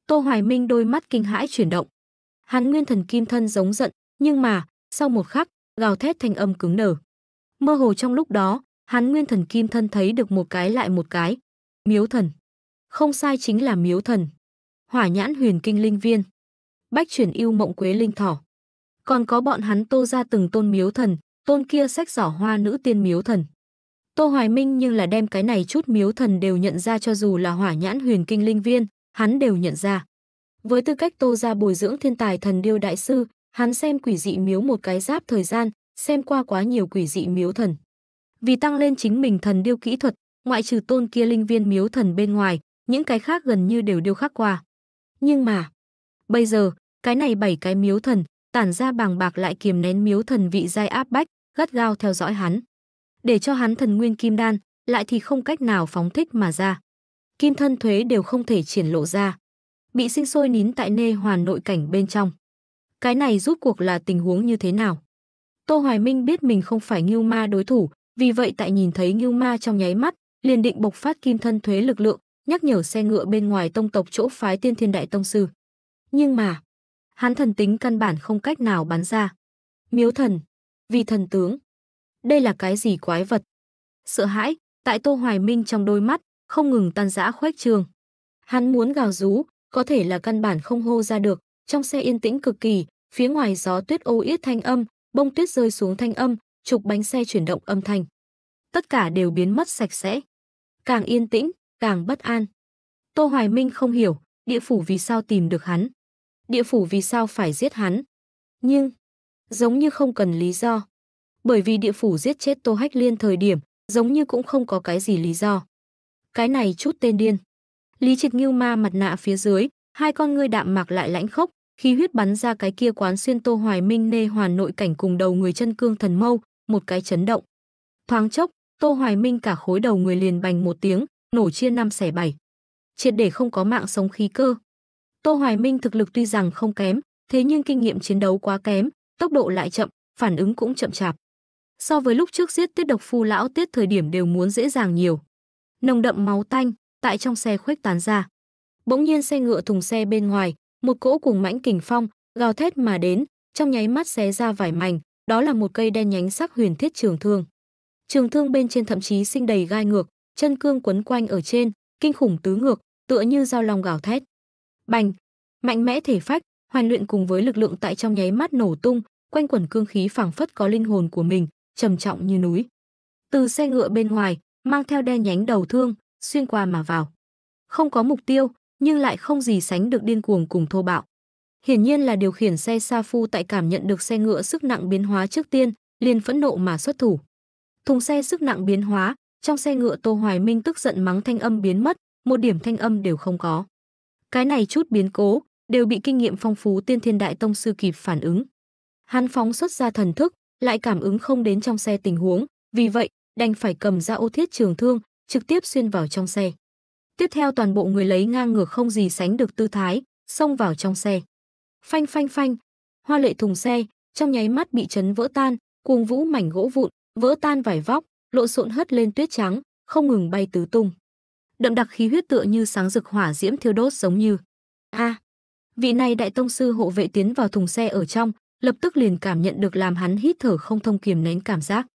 Tô Hoài Minh đôi mắt kinh hãi chuyển động. Hắn nguyên thần kim thân giống giận, nhưng mà, sau một khắc, gào thét thanh âm cứng nở. Mơ hồ trong lúc đó, hắn Nguyên Thần Kim Thân thấy được một cái lại một cái. Miếu thần. Không sai chính là miếu thần. Hỏa nhãn huyền kinh linh viên. Bách chuyển yêu mộng quế linh thỏ. Còn có bọn hắn tô ra từng tôn miếu thần, tôn kia sách giỏ hoa nữ tiên miếu thần. Tô Hoài Minh nhưng là đem cái này chút miếu thần đều nhận ra cho dù là hỏa nhãn huyền kinh linh viên, hắn đều nhận ra. Với tư cách Tô ra bồi dưỡng thiên tài thần điêu đại sư, hắn xem quỷ dị miếu một cái giáp thời gian, xem qua quá nhiều quỷ dị miếu thần. Vì tăng lên chính mình thần điêu kỹ thuật, ngoại trừ tôn kia linh viên miếu thần bên ngoài, những cái khác gần như đều điêu khắc qua. Nhưng mà, bây giờ, cái này bảy cái miếu thần, tản ra bàng bạc lại kiềm nén miếu thần vị giai áp bách, gắt gao theo dõi hắn. Để cho hắn thần nguyên kim đan, lại thì không cách nào phóng thích mà ra. Kim thân thuế đều không thể triển lộ ra. Bị sinh sôi nín tại nê hoàn nội cảnh bên trong. Cái này rút cuộc là tình huống như thế nào? Tô Hoài Minh biết mình không phải nghiêu ma đối thủ, vì vậy tại nhìn thấy Ngưu Ma trong nháy mắt, liền định bộc phát kim thân thuế lực lượng, nhắc nhở xe ngựa bên ngoài tông tộc chỗ phái Tiên Thiên Đại Tông sư. Nhưng mà, hắn thần tính căn bản không cách nào bắn ra. Miếu thần, vì thần tướng. Đây là cái gì quái vật? Sợ hãi, tại Tô Hoài Minh trong đôi mắt, không ngừng tan rã khoét trường. Hắn muốn gào rú, có thể là căn bản không hô ra được, trong xe yên tĩnh cực kỳ, phía ngoài gió tuyết ô yết thanh âm, bông tuyết rơi xuống thanh âm, trục bánh xe chuyển động âm thanh. Tất cả đều biến mất sạch sẽ. Càng yên tĩnh, càng bất an. Tô Hoài Minh không hiểu, địa phủ vì sao tìm được hắn. Địa phủ vì sao phải giết hắn. Nhưng, giống như không cần lý do. Bởi vì địa phủ giết chết Tô Hách Liên thời điểm, giống như cũng không có cái gì lý do. Cái này chút tên điên. Lý Triệt Ngưu ma mặt nạ phía dưới, hai con ngươi đạm mạc lại lãnh khốc, khi huyết bắn ra cái kia quán xuyên Tô Hoài Minh nê hoàn nội cảnh cùng đầu người chân cương thần mâu, một cái chấn động. Thoáng chốc, Tô Hoài Minh cả khối đầu người liền bành một tiếng, nổ chia năm xẻ bảy. Triệt để không có mạng sống khí cơ. Tô Hoài Minh thực lực tuy rằng không kém, thế nhưng kinh nghiệm chiến đấu quá kém, tốc độ lại chậm, phản ứng cũng chậm chạp. So với lúc trước giết tiết độc phu lão tiết thời điểm đều muốn dễ dàng nhiều. Nồng đậm máu tanh, tại trong xe khuếch tán ra. Bỗng nhiên xe ngựa thùng xe bên ngoài, một cỗ cùng mãnh kình phong, gào thét mà đến, trong nháy mắt xé ra vải mảnh, đó là một cây đen nhánh sắc huyền thiết trường thương. Trường thương bên trên thậm chí sinh đầy gai ngược, chân cương quấn quanh ở trên, kinh khủng tứ ngược, tựa như dao long gào thét. Bành, mạnh mẽ thể phách, hoàn luyện cùng với lực lượng tại trong nháy mắt nổ tung, quanh quẩn cương khí phảng phất có linh hồn của mình, trầm trọng như núi. Từ xe ngựa bên ngoài, mang theo đen nhánh đầu thương, xuyên qua mà vào. Không có mục tiêu, nhưng lại không gì sánh được điên cuồng cùng thô bạo. Hiển nhiên là điều khiển xe Sa Phu tại cảm nhận được xe ngựa sức nặng biến hóa trước tiên, liền phẫn nộ mà xuất thủ. Thùng xe sức nặng biến hóa, trong xe ngựa Tô Hoài Minh tức giận mắng thanh âm biến mất, một điểm thanh âm đều không có. Cái này chút biến cố đều bị kinh nghiệm phong phú tiên thiên đại tông sư kịp phản ứng. Hắn phóng xuất ra thần thức, lại cảm ứng không đến trong xe tình huống, vì vậy, đành phải cầm ra ô thiết trường thương, trực tiếp xuyên vào trong xe. Tiếp theo toàn bộ người lấy ngang ngược không gì sánh được tư thái, xông vào trong xe. Phanh phanh phanh, hoa lệ thùng xe trong nháy mắt bị chấn vỡ tan, cuồng vũ mảnh gỗ vụn, vỡ tan vải vóc, lộn xộn hất lên tuyết trắng, không ngừng bay tứ tung. Đậm đặc khí huyết tựa như sáng rực hỏa diễm thiêu đốt giống như. A, à, vị này đại tông sư hộ vệ tiến vào thùng xe ở trong, lập tức liền cảm nhận được làm hắn hít thở không thông kiềm nén cảm giác.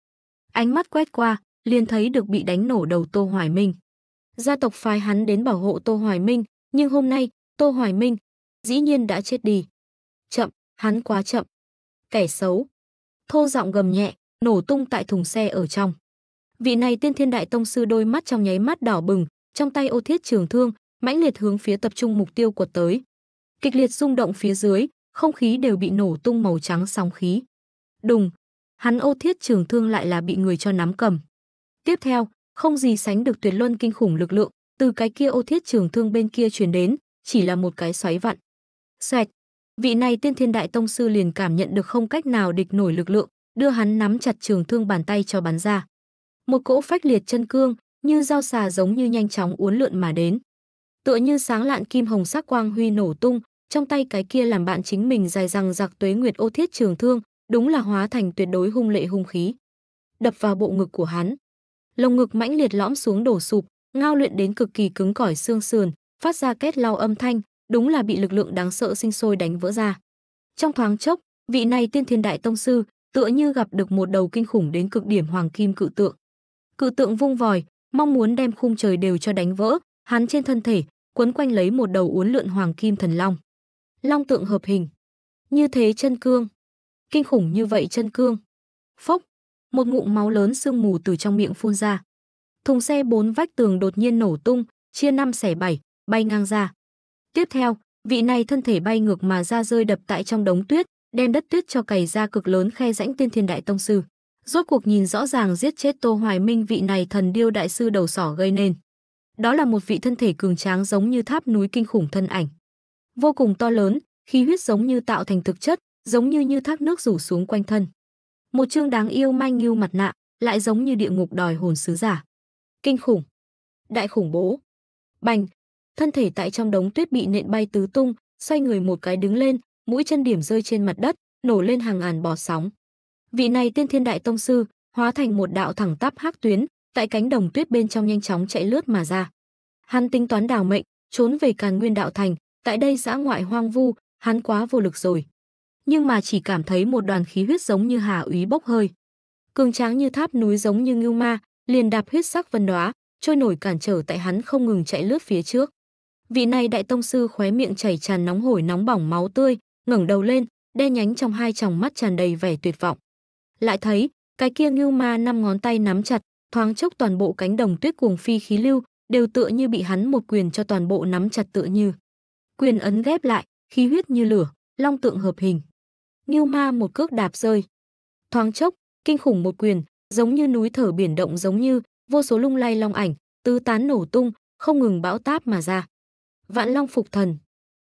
Ánh mắt quét qua, liền thấy được bị đánh nổ đầu Tô Hoài Minh. Gia tộc phái hắn đến bảo hộ Tô Hoài Minh, nhưng hôm nay, Tô Hoài Minh dĩ nhiên đã chết đi. Chậm, hắn quá chậm. Kẻ xấu. Thô giọng gầm nhẹ, nổ tung tại thùng xe ở trong. Vị này tiên thiên đại tông sư đôi mắt trong nháy mắt đỏ bừng, trong tay ô thiết trường thương, mãnh liệt hướng phía tập trung mục tiêu của tới. Kịch liệt rung động phía dưới, không khí đều bị nổ tung màu trắng sóng khí. Đùng, hắn ô thiết trường thương lại là bị người cho nắm cầm. Tiếp theo, không gì sánh được tuyệt luân kinh khủng lực lượng, từ cái kia ô thiết trường thương bên kia truyền đến, chỉ là một cái xoáy vặn. Xoẹt, vị này tiên thiên đại tông sư liền cảm nhận được không cách nào địch nổi lực lượng, đưa hắn nắm chặt trường thương bàn tay cho bắn ra. Một cỗ phách liệt chân cương, như dao xà giống như nhanh chóng uốn lượn mà đến. Tựa như sáng lạn kim hồng sắc quang huy nổ tung, trong tay cái kia làm bạn chính mình dài răng giặc tuế nguyệt ô thiết trường thương, đúng là hóa thành tuyệt đối hung lệ hung khí. Đập vào bộ ngực của hắn. Lồng ngực mãnh liệt lõm xuống đổ sụp, ngao luyện đến cực kỳ cứng cỏi xương sườn, phát ra két lau âm thanh, đúng là bị lực lượng đáng sợ sinh sôi đánh vỡ ra. Trong thoáng chốc, vị này tiên thiên đại tông sư tựa như gặp được một đầu kinh khủng đến cực điểm hoàng kim cự tượng. Cự tượng vung vòi, mong muốn đem khung trời đều cho đánh vỡ, hắn trên thân thể quấn quanh lấy một đầu uốn lượn hoàng kim thần long. Long tượng hợp hình. Như thế chân cương. Kinh khủng như vậy chân cương. Phốc, một ngụm máu lớn sương mù từ trong miệng phun ra. Thùng xe bốn vách tường đột nhiên nổ tung, chia năm xẻ bảy, bay ngang ra. Tiếp theo, vị này thân thể bay ngược mà ra rơi đập tại trong đống tuyết, đem đất tuyết cho cày ra cực lớn khe rãnh tiên thiên đại tông sư. Rốt cuộc nhìn rõ ràng giết chết Tô Hoài Minh vị này thần điêu đại sư đầu sỏ gây nên. Đó là một vị thân thể cường tráng giống như tháp núi kinh khủng thân ảnh. Vô cùng to lớn, khí huyết giống như tạo thành thực chất, giống như như thác nước rủ xuống quanh thân. Một chương đáng yêu manh như mặt nạ, lại giống như địa ngục đòi hồn sứ giả. Kinh khủng. Đại khủng bố. Bành, thân thể tại trong đống tuyết bị nện bay tứ tung, xoay người một cái đứng lên, mũi chân điểm rơi trên mặt đất, nổ lên hàng ngàn bò sóng. Vị này tiên thiên đại tông sư, hóa thành một đạo thẳng tắp hắc tuyến, tại cánh đồng tuyết bên trong nhanh chóng chạy lướt mà ra. Hắn tính toán đào mệnh, trốn về Càn Nguyên đạo thành, tại đây giã ngoại hoang vu, hắn quá vô lực rồi. Nhưng mà chỉ cảm thấy một đoàn khí huyết giống như hà úy bốc hơi. Cường tráng như tháp núi giống như ngưu ma, liền đạp huyết sắc vân đóa, trôi nổi cản trở tại hắn không ngừng chạy lướt phía trước. Vị này đại tông sư khóe miệng chảy tràn nóng hổi nóng bỏng máu tươi, ngẩng đầu lên, đen nhánh trong hai tròng mắt tràn đầy vẻ tuyệt vọng. Lại thấy, cái kia Ngưu Ma năm ngón tay nắm chặt, thoáng chốc toàn bộ cánh đồng tuyết cuồng phi khí lưu đều tựa như bị hắn một quyền cho toàn bộ nắm chặt tựa như. Quyền ấn ghép lại, khí huyết như lửa, long tượng hợp hình. Ngưu Ma một cước đạp rơi. Thoáng chốc, kinh khủng một quyền, giống như núi thở biển động giống như, vô số lung lay long ảnh, tứ tán nổ tung, không ngừng bão táp mà ra. Vạn Long phục thần.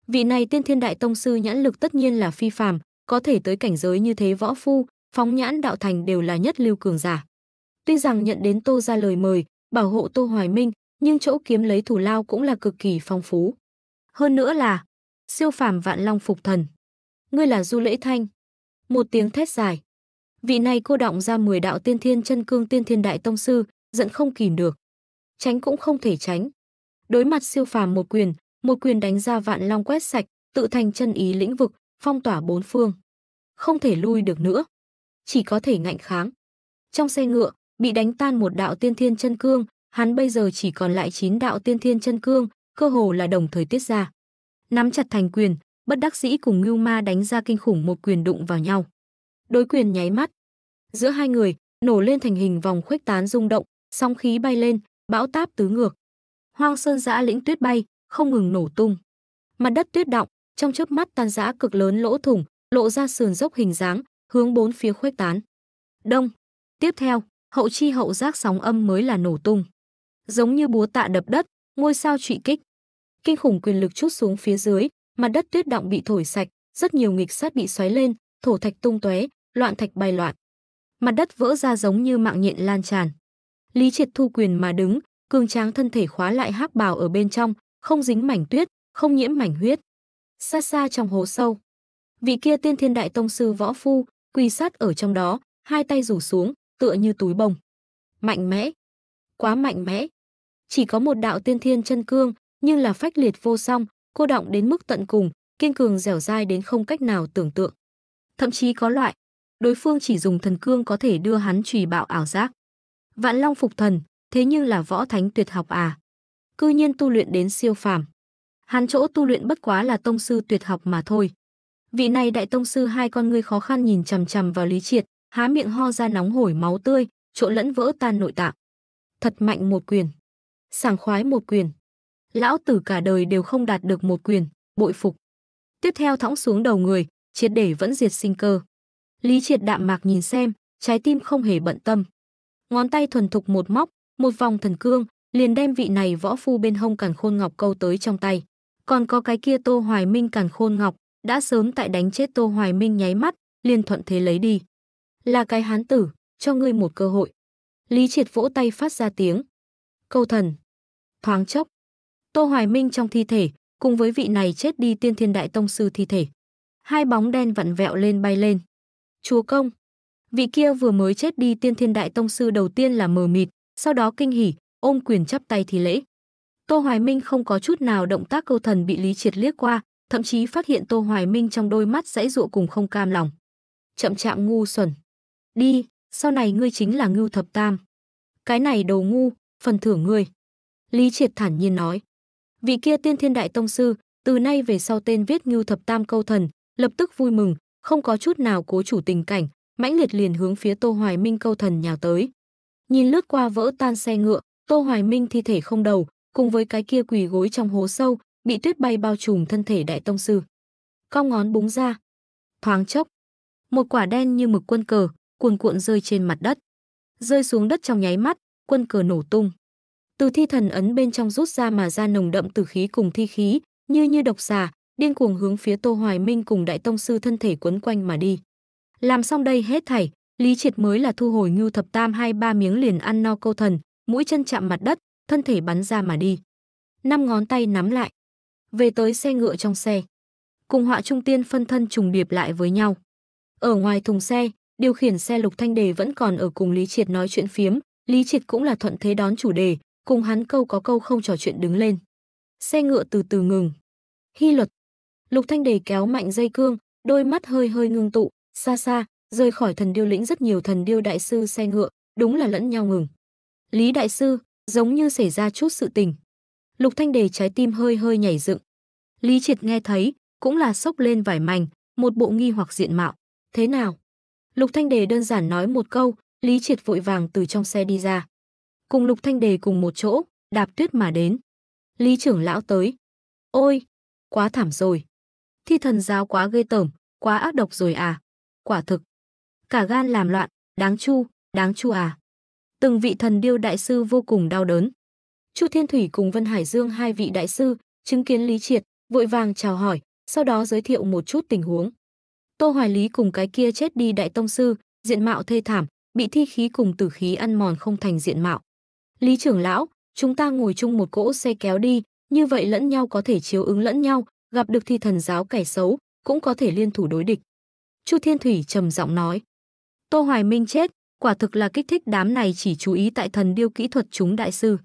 Vị này tiên thiên đại tông sư nhãn lực tất nhiên là phi phàm, có thể tới cảnh giới như thế võ phu, phóng nhãn đạo thành đều là nhất lưu cường giả. Tuy rằng nhận đến Tô ra lời mời, bảo hộ Tô Hoài Minh, nhưng chỗ kiếm lấy thủ lao cũng là cực kỳ phong phú. Hơn nữa là siêu phàm vạn long phục thần. Ngươi là Du Lễ Thanh. Một tiếng thét dài. Vị này cô động ra 10 đạo tiên thiên chân cương tiên thiên đại tông sư, giận không kìm được. Tránh cũng không thể tránh. Đối mặt siêu phàm một quyền, một quyền đánh ra vạn long quét sạch, tự thành chân ý lĩnh vực, phong tỏa bốn phương. Không thể lui được nữa, chỉ có thể ngạnh kháng. Trong xe ngựa, bị đánh tan một đạo tiên thiên chân cương, hắn bây giờ chỉ còn lại chín đạo tiên thiên chân cương, cơ hồ là đồng thời tiết ra. Nắm chặt thành quyền, bất đắc dĩ cùng Ngưu Ma đánh ra kinh khủng một quyền đụng vào nhau. Đối quyền nháy mắt, giữa hai người nổ lên thành hình vòng khuếch tán rung động, sóng khí bay lên, bão táp tứ ngược. Hoang sơn dã lĩnh tuyết bay, không ngừng nổ tung. Mặt đất tuyết động, trong chớp mắt tan rã cực lớn lỗ thủng, lộ ra sườn dốc hình dáng, hướng bốn phía khuếch tán. Đông. Tiếp theo, hậu chi hậu giác sóng âm mới là nổ tung. Giống như búa tạ đập đất, ngôi sao trụ kích. Kinh khủng quyền lực chút xuống phía dưới, mặt đất tuyết động bị thổi sạch, rất nhiều nghịch sát bị xoáy lên, thổ thạch tung tóe, loạn thạch bay loạn. Mặt đất vỡ ra giống như mạng nhện lan tràn. Lý Triệt thu quyền mà đứng, cường tráng thân thể khóa lại hắc bào ở bên trong, không dính mảnh tuyết, không nhiễm mảnh huyết. Xa xa trong hồ sâu, vị kia tiên thiên đại tông sư võ phu, quỳ sát ở trong đó, hai tay rủ xuống, tựa như túi bồng. Mạnh mẽ, quá mạnh mẽ. Chỉ có một đạo tiên thiên chân cương, nhưng là phách liệt vô song, cô động đến mức tận cùng, kiên cường dẻo dai đến không cách nào tưởng tượng. Thậm chí có loại, đối phương chỉ dùng thần cương có thể đưa hắn trùy bạo ảo giác. Vạn Long phục thần, thế nhưng là võ thánh tuyệt học à cư nhiên tu luyện đến siêu phàm. Hắn chỗ tu luyện bất quá là tông sư tuyệt học mà thôi. Vị này đại tông sư hai con ngươi khó khăn nhìn chằm chằm vào Lý Triệt, há miệng ho ra nóng hổi máu tươi, trộn lẫn vỡ tan nội tạng. Thật mạnh một quyền. Sảng khoái một quyền. Lão tử cả đời đều không đạt được một quyền, bội phục. Tiếp theo thõng xuống đầu người, triệt để vẫn diệt sinh cơ. Lý Triệt đạm mạc nhìn xem, trái tim không hề bận tâm. Ngón tay thuần thục một móc, một vòng thần cương, liền đem vị này võ phu bên hông càn khôn ngọc câu tới trong tay. Còn có cái kia Tô Hoài Minh càn khôn ngọc, đã sớm tại đánh chết Tô Hoài Minh nháy mắt, liền thuận thế lấy đi. Là cái hán tử, cho ngươi một cơ hội. Lý Triệt vỗ tay phát ra tiếng. Câu thần. Thoáng chốc. Tô Hoài Minh trong thi thể, cùng với vị này chết đi tiên thiên đại tông sư thi thể. Hai bóng đen vặn vẹo lên bay lên. Chúa công. Vị kia vừa mới chết đi tiên thiên đại tông sư đầu tiên là mờ mịt, sau đó kinh hỉ, ôm quyền chắp tay thi lễ. Tô Hoài Minh không có chút nào động tác câu thần bị Lý Triệt liếc qua, thậm chí phát hiện Tô Hoài Minh trong đôi mắt dãy dụa cùng không cam lòng. Chậm chạm ngu xuẩn. Đi, sau này ngươi chính là ngưu thập tam. Cái này đồ ngu, phần thưởng ngươi. Lý Triệt thản nhiên nói. Vị kia tiên thiên đại tông sư, từ nay về sau tên viết ngưu thập tam câu thần, lập tức vui mừng, không có chút nào cố chủ tình cảnh, mãnh liệt liền hướng phía Tô Hoài Minh câu thần nhào tới. Nhìn lướt qua vỡ tan xe ngựa, Tô Hoài Minh thi thể không đầu, cùng với cái kia quỳ gối trong hố sâu, bị tuyết bay bao trùm thân thể đại tông sư. Cong ngón búng ra. Thoáng chốc, một quả đen như mực quân cờ, cuồn cuộn rơi trên mặt đất. Rơi xuống đất trong nháy mắt, quân cờ nổ tung. Từ thi thần ấn bên trong rút ra mà ra nồng đậm tử khí cùng thi khí, như như độc xà, điên cuồng hướng phía Tô Hoài Minh cùng đại tông sư thân thể quấn quanh mà đi. Làm xong đây hết thảy, Lý Triệt mới là thu hồi Ngưu Thập Tam hai ba miếng liền ăn no câu thần, mũi chân chạm mặt đất, thân thể bắn ra mà đi. Năm ngón tay nắm lại. Về tới xe ngựa trong xe. Cùng họa trung tiên phân thân trùng điệp lại với nhau. Ở ngoài thùng xe, điều khiển xe Lục Thanh Đề vẫn còn ở cùng Lý Triệt nói chuyện phiếm, Lý Triệt cũng là thuận thế đón chủ đề, cùng hắn câu có câu không trò chuyện đứng lên. Xe ngựa từ từ ngừng. Hy luật. Lục Thanh Đề kéo mạnh dây cương, đôi mắt hơi hơi ngưng tụ, xa xa, rời khỏi thần điêu lĩnh rất nhiều thần điêu đại sư xe ngựa, đúng là lẫn nhau ngừng. Lý Đại Sư, giống như xảy ra chút sự tình. Lục Thanh Đề trái tim hơi hơi nhảy dựng. Lý Triệt nghe thấy, cũng là sốc lên vài mảnh, một bộ nghi hoặc diện mạo. Thế nào? Lục Thanh Đề đơn giản nói một câu, Lý Triệt vội vàng từ trong xe đi ra. Cùng Lục Thanh Đề cùng một chỗ, đạp tuyết mà đến. Lý trưởng lão tới. Ôi, quá thảm rồi. Thi thần giáo quá ghê tởm, quá ác độc rồi à. Quả thực. Cả gan làm loạn, đáng chu, đáng chu à từng vị thần điêu đại sư vô cùng đau đớn. Chu Thiên Thủy cùng Vân Hải Dương hai vị đại sư chứng kiến Lý Triệt, vội vàng chào hỏi, sau đó giới thiệu một chút tình huống. Tô Hoài Lý cùng cái kia chết đi đại tông sư, diện mạo thê thảm, bị thi khí cùng tử khí ăn mòn không thành diện mạo. Lý trưởng lão, chúng ta ngồi chung một cỗ xe kéo đi, như vậy lẫn nhau có thể chiếu ứng lẫn nhau, gặp được thi thần giáo kẻ xấu, cũng có thể liên thủ đối địch. Chu Thiên Thủy trầm giọng nói. Tô Hoài Minh chết, quả thực là kích thích đám này chỉ chú ý tại thần điêu kỹ thuật chúng đại sư.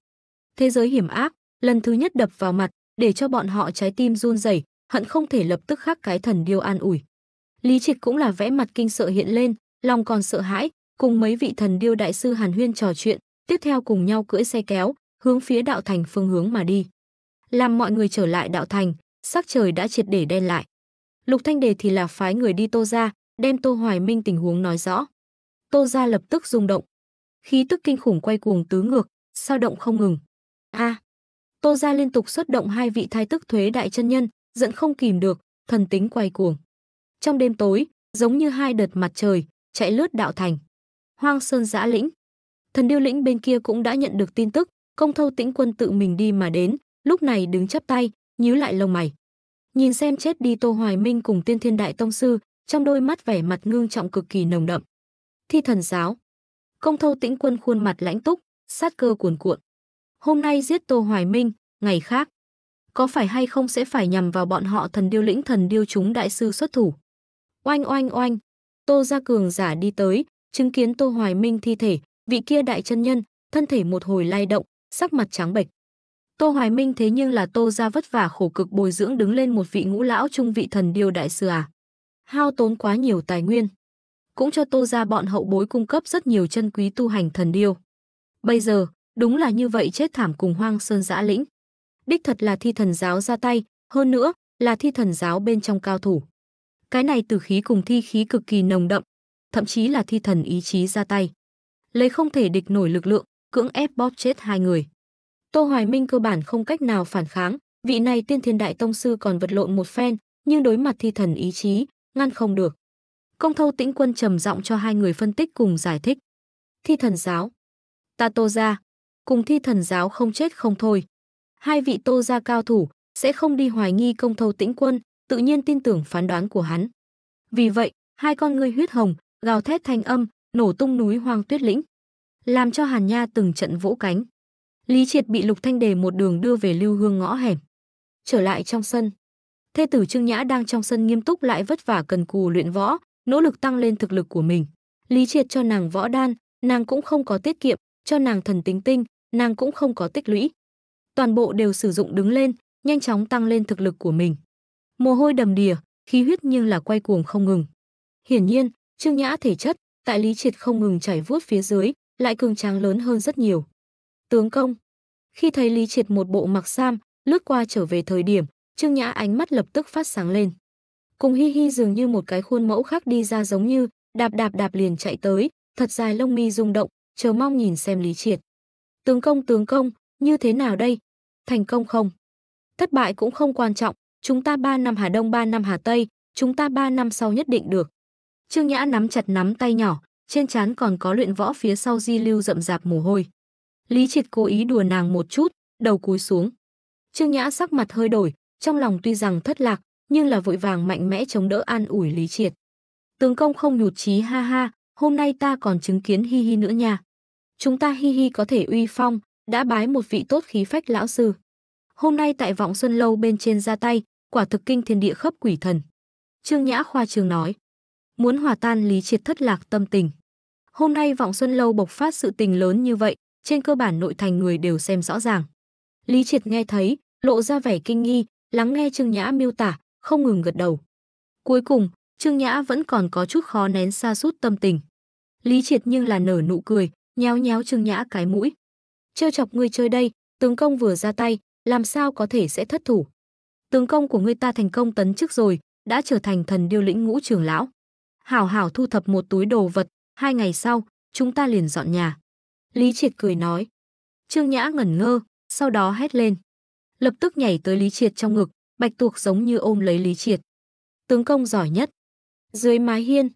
Thế giới hiểm ác, lần thứ nhất đập vào mặt, để cho bọn họ trái tim run rẩy, hận không thể lập tức khắc cái thần điêu an ủi. Lý Trịch cũng là vẽ mặt kinh sợ hiện lên, lòng còn sợ hãi, cùng mấy vị thần điêu đại sư Hàn Huyên trò chuyện, tiếp theo cùng nhau cưỡi xe kéo, hướng phía đạo thành phương hướng mà đi. Làm mọi người trở lại đạo thành, sắc trời đã triệt để đen lại. Lục Thanh Đề thì là phái người đi Tô ra, đem Tô Hoài Minh tình huống nói rõ. Tô Gia lập tức rung động. Khí tức kinh khủng quay cuồng tứ ngược, sao động không ngừng. A, à, Tô Gia liên tục xuất động hai vị thái tức thuế đại chân nhân, giận không kìm được, thần tính quay cuồng. Trong đêm tối, giống như hai đợt mặt trời, chạy lướt đạo thành. Hoang Sơn giã lĩnh. Thần điêu lĩnh bên kia cũng đã nhận được tin tức, công thâu tĩnh quân tự mình đi mà đến, lúc này đứng chắp tay, nhíu lại lông mày. Nhìn xem chết đi Tô Hoài Minh cùng tiên thiên đại tông sư, trong đôi mắt vẻ mặt ngương trọng cực kỳ nồng đậm. Thi thần giáo. Công thâu tĩnh quân khuôn mặt lãnh túc, sát cơ cuồn cuộn. Hôm nay giết Tô Hoài Minh, ngày khác. Có phải hay không sẽ phải nhằm vào bọn họ thần điêu lĩnh thần điêu chúng đại sư xuất thủ. Oanh oanh oanh. Tô Gia Cường giả đi tới, chứng kiến Tô Hoài Minh thi thể, vị kia đại chân nhân, thân thể một hồi lay động, sắc mặt trắng bệch. Tô Hoài Minh thế nhưng là Tô Gia vất vả khổ cực bồi dưỡng đứng lên một vị ngũ lão trung vị thần điêu đại sư à. Hao tốn quá nhiều tài nguyên cũng cho Tô gia bọn hậu bối cung cấp rất nhiều chân quý tu hành thần điêu. Bây giờ, đúng là như vậy chết thảm cùng hoang sơn dã lĩnh. Đích thật là thi thần giáo ra tay, hơn nữa là thi thần giáo bên trong cao thủ. Cái này tử khí cùng thi khí cực kỳ nồng đậm, thậm chí là thi thần ý chí ra tay. Lấy không thể địch nổi lực lượng, cưỡng ép bóp chết hai người. Tô Hoài Minh cơ bản không cách nào phản kháng, vị này tiên thiên đại tông sư còn vật lộn một phen, nhưng đối mặt thi thần ý chí, ngăn không được. Công Thâu Tĩnh Quân trầm giọng cho hai người phân tích cùng giải thích. Thi thần giáo, ta Tô gia, cùng thi thần giáo không chết không thôi. Hai vị Tô gia cao thủ sẽ không đi hoài nghi Công Thâu Tĩnh Quân, tự nhiên tin tưởng phán đoán của hắn. Vì vậy, hai con ngươi huyết hồng, gào thét thanh âm, nổ tung núi hoang tuyết lĩnh, làm cho Hàn Nha từng trận vỗ cánh. Lý Triệt bị Lục Thanh Đề một đường đưa về lưu hương ngõ hẻm. Trở lại trong sân, thê tử Trương Nhã đang trong sân nghiêm túc lại vất vả cần cù luyện võ, nỗ lực tăng lên thực lực của mình. Lý Triệt cho nàng võ đan, nàng cũng không có tiết kiệm, cho nàng thần tính tinh, nàng cũng không có tích lũy. Toàn bộ đều sử dụng đứng lên, nhanh chóng tăng lên thực lực của mình. Mồ hôi đầm đìa, khí huyết nhưng là quay cuồng không ngừng. Hiển nhiên, Trương Nhã thể chất, tại Lý Triệt không ngừng chảy vuốt phía dưới, lại cường tráng lớn hơn rất nhiều. Tướng công. Khi thấy Lý Triệt một bộ mặc sam, lướt qua trở về thời điểm, Trương Nhã ánh mắt lập tức phát sáng lên. Cùng Hi Hi dường như một cái khuôn mẫu khác đi ra giống như, đạp đạp đạp liền chạy tới, thật dài lông mi rung động, chờ mong nhìn xem Lý Triệt. Tướng công tướng công, như thế nào đây? Thành công không? Thất bại cũng không quan trọng, chúng ta ba năm Hà Đông ba năm Hà Tây, chúng ta ba năm sau nhất định được. Trương Nhã nắm chặt nắm tay nhỏ, trên trán còn có luyện võ phía sau di lưu rậm rạp mồ hôi. Lý Triệt cố ý đùa nàng một chút, đầu cúi xuống. Trương Nhã sắc mặt hơi đổi, trong lòng tuy rằng thất lạc, nhưng là vội vàng mạnh mẽ chống đỡ an ủi Lý Triệt. Tướng công không nhụt chí ha ha, hôm nay ta còn chứng kiến hi hi nữa nha. Chúng ta hi hi có thể uy phong, đã bái một vị tốt khí phách lão sư. Hôm nay tại Vọng Xuân Lâu bên trên ra tay, quả thực kinh thiên địa khấp quỷ thần. Trương Nhã khoa trường nói, muốn hòa tan Lý Triệt thất lạc tâm tình. Hôm nay Vọng Xuân Lâu bộc phát sự tình lớn như vậy, trên cơ bản nội thành người đều xem rõ ràng. Lý Triệt nghe thấy, lộ ra vẻ kinh nghi, lắng nghe Trương Nhã miêu tả, không ngừng gật đầu. Cuối cùng, Trương Nhã vẫn còn có chút khó nén xa sút tâm tình. Lý Triệt nhưng là nở nụ cười, nhéo nhéo Trương Nhã cái mũi. Trêu chọc ngươi chơi đây, tướng công vừa ra tay, làm sao có thể sẽ thất thủ. Tướng công của ngươi ta thành công tấn chức rồi, đã trở thành thần điêu lĩnh ngũ trưởng lão. Hảo hảo thu thập một túi đồ vật, hai ngày sau, chúng ta liền dọn nhà. Lý Triệt cười nói. Trương Nhã ngẩn ngơ, sau đó hét lên. Lập tức nhảy tới Lý Triệt trong ngực, Bạch Tuộc giống như ôm lấy Lý Triệt. Tướng công giỏi nhất. Dưới mái hiên,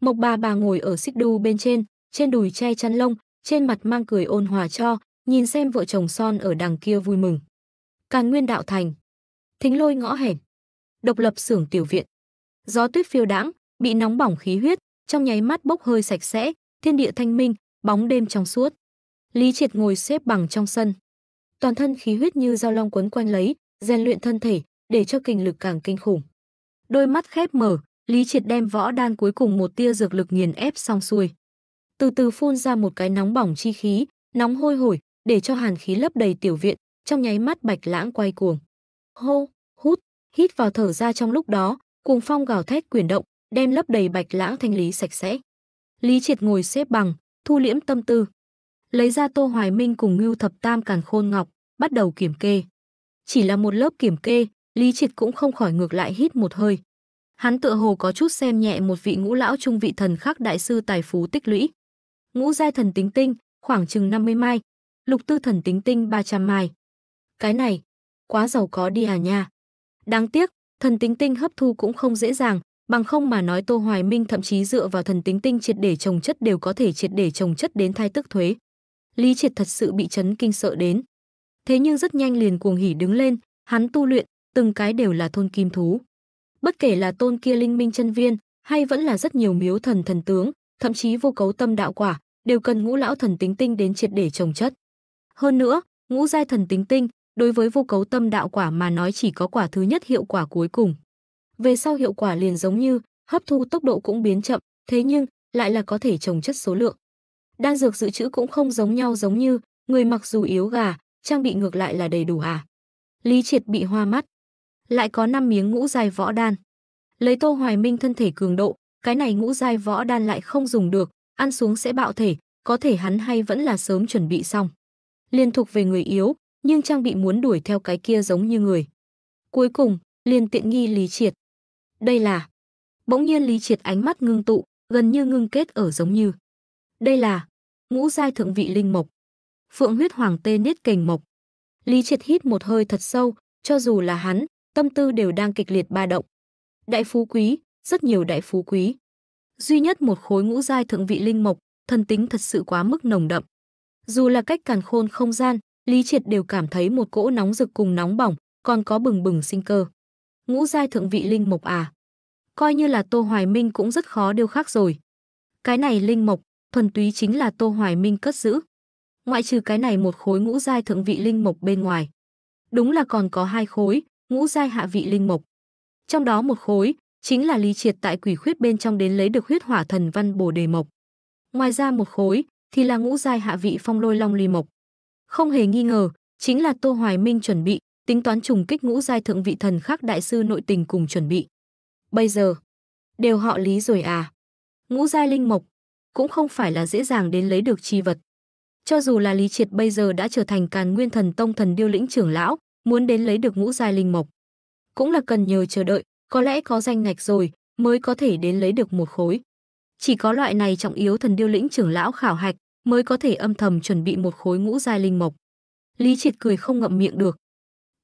Mộc bà bà ngồi ở xích đu bên trên, trên đùi che chăn lông, trên mặt mang cười ôn hòa cho, nhìn xem vợ chồng son ở đằng kia vui mừng. Càn Nguyên đạo thành, thính lôi ngõ hẻm, độc lập xưởng tiểu viện. Gió tuyết phiêu đãng, bị nóng bỏng khí huyết, trong nháy mắt bốc hơi sạch sẽ, thiên địa thanh minh, bóng đêm trong suốt. Lý Triệt ngồi xếp bằng trong sân, toàn thân khí huyết như dao long quấn quanh lấy, rèn luyện thân thể, để cho kinh lực càng kinh khủng. Đôi mắt khép mở, Lý Triệt đem võ đan cuối cùng một tia dược lực nghiền ép xong xuôi. Từ từ phun ra một cái nóng bỏng chi khí, nóng hôi hổi, để cho hàn khí lấp đầy tiểu viện, trong nháy mắt bạch lãng quay cuồng. Hô, hút, hít vào thở ra trong lúc đó, cuồng phong gào thét quyển động, đem lấp đầy bạch lãng thanh lý sạch sẽ. Lý Triệt ngồi xếp bằng, thu liễm tâm tư. Lấy ra Tô Hoài Minh cùng Ngưu Thập Tam Càn Khôn Ngọc, bắt đầu kiểm kê. Chỉ là một lớp kiểm kê, Lý Triệt cũng không khỏi ngược lại hít một hơi. Hắn tựa hồ có chút xem nhẹ một vị ngũ lão trung vị thần khắc đại sư tài phú tích lũy. Ngũ giai thần tính tinh, khoảng chừng 50 mai, lục tư thần tính tinh 300 mai. Cái này, quá giàu có đi à nha. Đáng tiếc, thần tính tinh hấp thu cũng không dễ dàng, bằng không mà nói Tô Hoài Minh thậm chí dựa vào thần tính tinh triệt để trồng chất đều có thể triệt để trồng chất đến thai tức thuế. Lý Triệt thật sự bị chấn kinh sợ đến. Thế nhưng rất nhanh liền cuồng hỉ đứng lên, hắn tu luyện, từng cái đều là thôn kim thú. Bất kể là tôn kia linh minh chân viên, hay vẫn là rất nhiều miếu thần thần tướng, thậm chí vô cấu tâm đạo quả, đều cần ngũ lão thần tính tinh đến triệt để trồng chất. Hơn nữa, ngũ giai thần tính tinh, đối với vô cấu tâm đạo quả mà nói chỉ có quả thứ nhất hiệu quả cuối cùng. Về sau hiệu quả liền giống như hấp thu tốc độ cũng biến chậm, thế nhưng lại là có thể trồng chất số lượng. Đan dược dự trữ cũng không giống nhau giống như người mặc dù yếu gà, trang bị ngược lại là đầy đủ à. Lý Triệt bị hoa mắt, lại có 5 miếng ngũ dài võ đan. Lấy Tô Hoài Minh thân thể cường độ, cái này ngũ dài võ đan lại không dùng được, ăn xuống sẽ bạo thể, có thể hắn hay vẫn là sớm chuẩn bị xong. Liên thuộc về người yếu, nhưng trang bị muốn đuổi theo cái kia giống như người. Cuối cùng, liền tiện nghi Lý Triệt. Đây là... Bỗng nhiên Lý Triệt ánh mắt ngưng tụ, gần như ngưng kết ở giống như. Đây là... Ngũ giai thượng vị linh mộc. Phượng huyết hoàng tê niết kềnh mộc. Lý Triệt hít một hơi thật sâu, cho dù là hắn, tâm tư đều đang kịch liệt ba động. Đại phú quý, rất nhiều đại phú quý. Duy nhất một khối ngũ giai thượng vị linh mộc, thần tính thật sự quá mức nồng đậm. Dù là cách càn khôn không gian, Lý Triệt đều cảm thấy một cỗ nóng rực cùng nóng bỏng, còn có bừng bừng sinh cơ. Ngũ giai thượng vị linh mộc à? Coi như là Tô Hoài Minh cũng rất khó điều khắc rồi. Cái này linh mộc, thuần túy chính là Tô Hoài Minh cất giữ. Ngoại trừ cái này một khối ngũ giai thượng vị linh mộc bên ngoài, đúng là còn có hai khối, ngũ giai hạ vị linh mộc. Trong đó một khối chính là Lý Triệt tại quỷ khuyết bên trong đến lấy được huyết hỏa thần văn Bồ đề mộc. Ngoài ra một khối thì là ngũ giai hạ vị phong lôi long ly mộc. Không hề nghi ngờ, chính là Tô Hoài Minh chuẩn bị, tính toán trùng kích ngũ giai thượng vị thần khác đại sư nội tình cùng chuẩn bị. Bây giờ, đều họ Lý rồi à? Ngũ giai linh mộc cũng không phải là dễ dàng đến lấy được chi vật. Cho dù là Lý Triệt bây giờ đã trở thành Càn Nguyên Thần Tông thần điêu lĩnh trưởng lão, muốn đến lấy được ngũ giai linh mộc. Cũng là cần nhờ chờ đợi, có lẽ có danh ngạch rồi mới có thể đến lấy được một khối. Chỉ có loại này trọng yếu thần điêu lĩnh trưởng lão khảo hạch mới có thể âm thầm chuẩn bị một khối ngũ giai linh mộc. Lý Triệt cười không ngậm miệng được.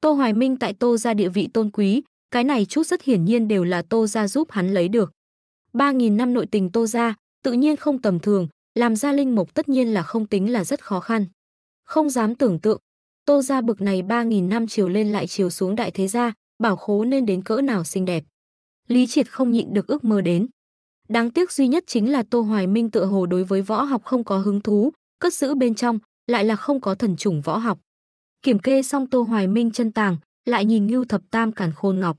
Tô Hoài Minh tại Tô gia địa vị tôn quý, cái này chút rất hiển nhiên đều là Tô gia giúp hắn lấy được. ba nghìn năm nội tình Tô gia, tự nhiên không tầm thường, làm ra linh mộc tất nhiên là không tính là rất khó khăn. Không dám tưởng tượng, Tô gia bực này 3.000 năm chiều lên lại chiều xuống đại thế gia, bảo khố nên đến cỡ nào xinh đẹp. Lý Triệt không nhịn được ước mơ đến. Đáng tiếc duy nhất chính là Tô Hoài Minh tựa hồ đối với võ học không có hứng thú, cất giữ bên trong, lại là không có thần chủng võ học. Kiểm kê xong Tô Hoài Minh chân tàng, lại nhìn Ngưu Thập Tam Cản Khôn Ngọc.